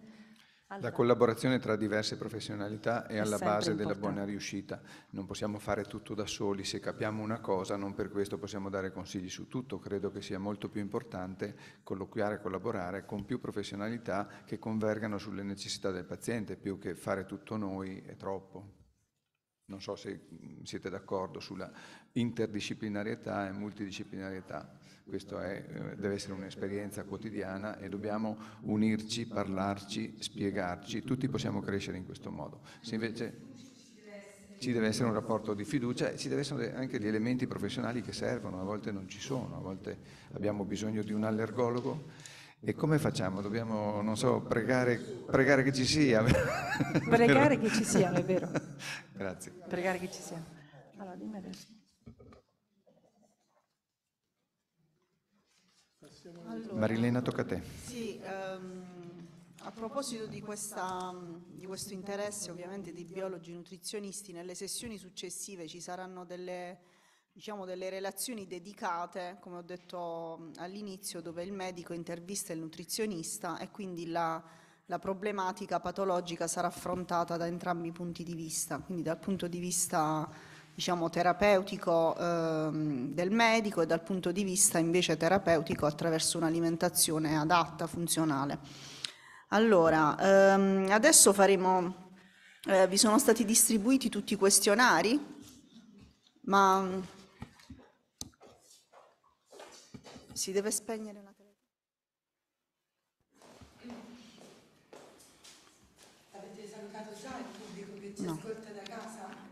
Allora. La collaborazione tra diverse professionalità è, è alla base importante. della buona riuscita. Non possiamo fare tutto da soli, se capiamo una cosa non per questo possiamo dare consigli su tutto. Credo che sia molto più importante colloquiare e collaborare con più professionalità che convergano sulle necessità del paziente, più che fare tutto noi è troppo. Non so se mm, siete d'accordo sulla interdisciplinarietà e multidisciplinarietà questa eh, deve essere un'esperienza quotidiana e dobbiamo unirci, parlarci, spiegarci, tutti possiamo crescere in questo modo. Se invece ci deve essere un rapporto di fiducia e ci devono essere anche gli elementi professionali che servono, a volte non ci sono, a volte abbiamo bisogno di un allergologo. E come facciamo? Dobbiamo, non so, pregare, pregare che ci sia. Pregare che ci sia, è vero. Grazie. Pregare che ci sia. Allora, dimmi adesso. Allora, Marilena, tocca a te. Sì, um, a proposito di, questa, di, questo interesse ovviamente di biologi nutrizionisti, nelle sessioni successive ci saranno delle, diciamo, delle relazioni dedicate, come ho detto all'inizio, dove il medico intervista il nutrizionista e quindi la, la problematica patologica sarà affrontata da entrambi i punti di vista, quindi dal punto di vista diciamo, terapeutico ehm, del medico e dal punto di vista invece terapeutico attraverso un'alimentazione adatta, funzionale. Allora, ehm, adesso faremo... Eh, vi sono stati distribuiti tutti i questionari, ma mm, si deve spegnere la televisione. Avete salutato già il pubblico che ci no. ascolta?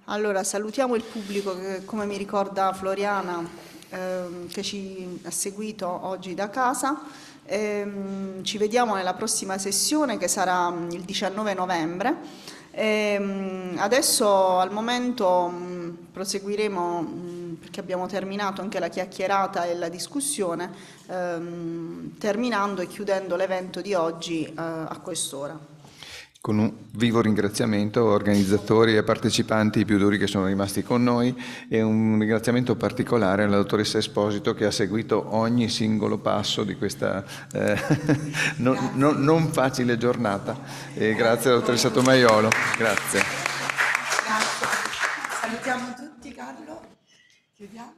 Allora, salutiamo il pubblico che, come mi ricorda Floriana, ehm, che ci ha seguito oggi da casa. Ehm, ci vediamo nella prossima sessione che sarà mm, il 19 novembre. Ehm, adesso al momento mh, mm, proseguiremo, mh, mm, perché abbiamo terminato anche la chiacchierata e la discussione, ehm, terminando e chiudendo l'evento di oggi eh, a quest'ora con un vivo ringraziamento a organizzatori e partecipanti più duri che sono rimasti con noi e un ringraziamento particolare alla dottoressa Esposito che ha seguito ogni singolo passo di questa eh, non, non, non, facile giornata. E grazie alla dottoressa Tomaiolo. Grazie. grazie. Salutiamo tutti Carlo. Chiudiamo.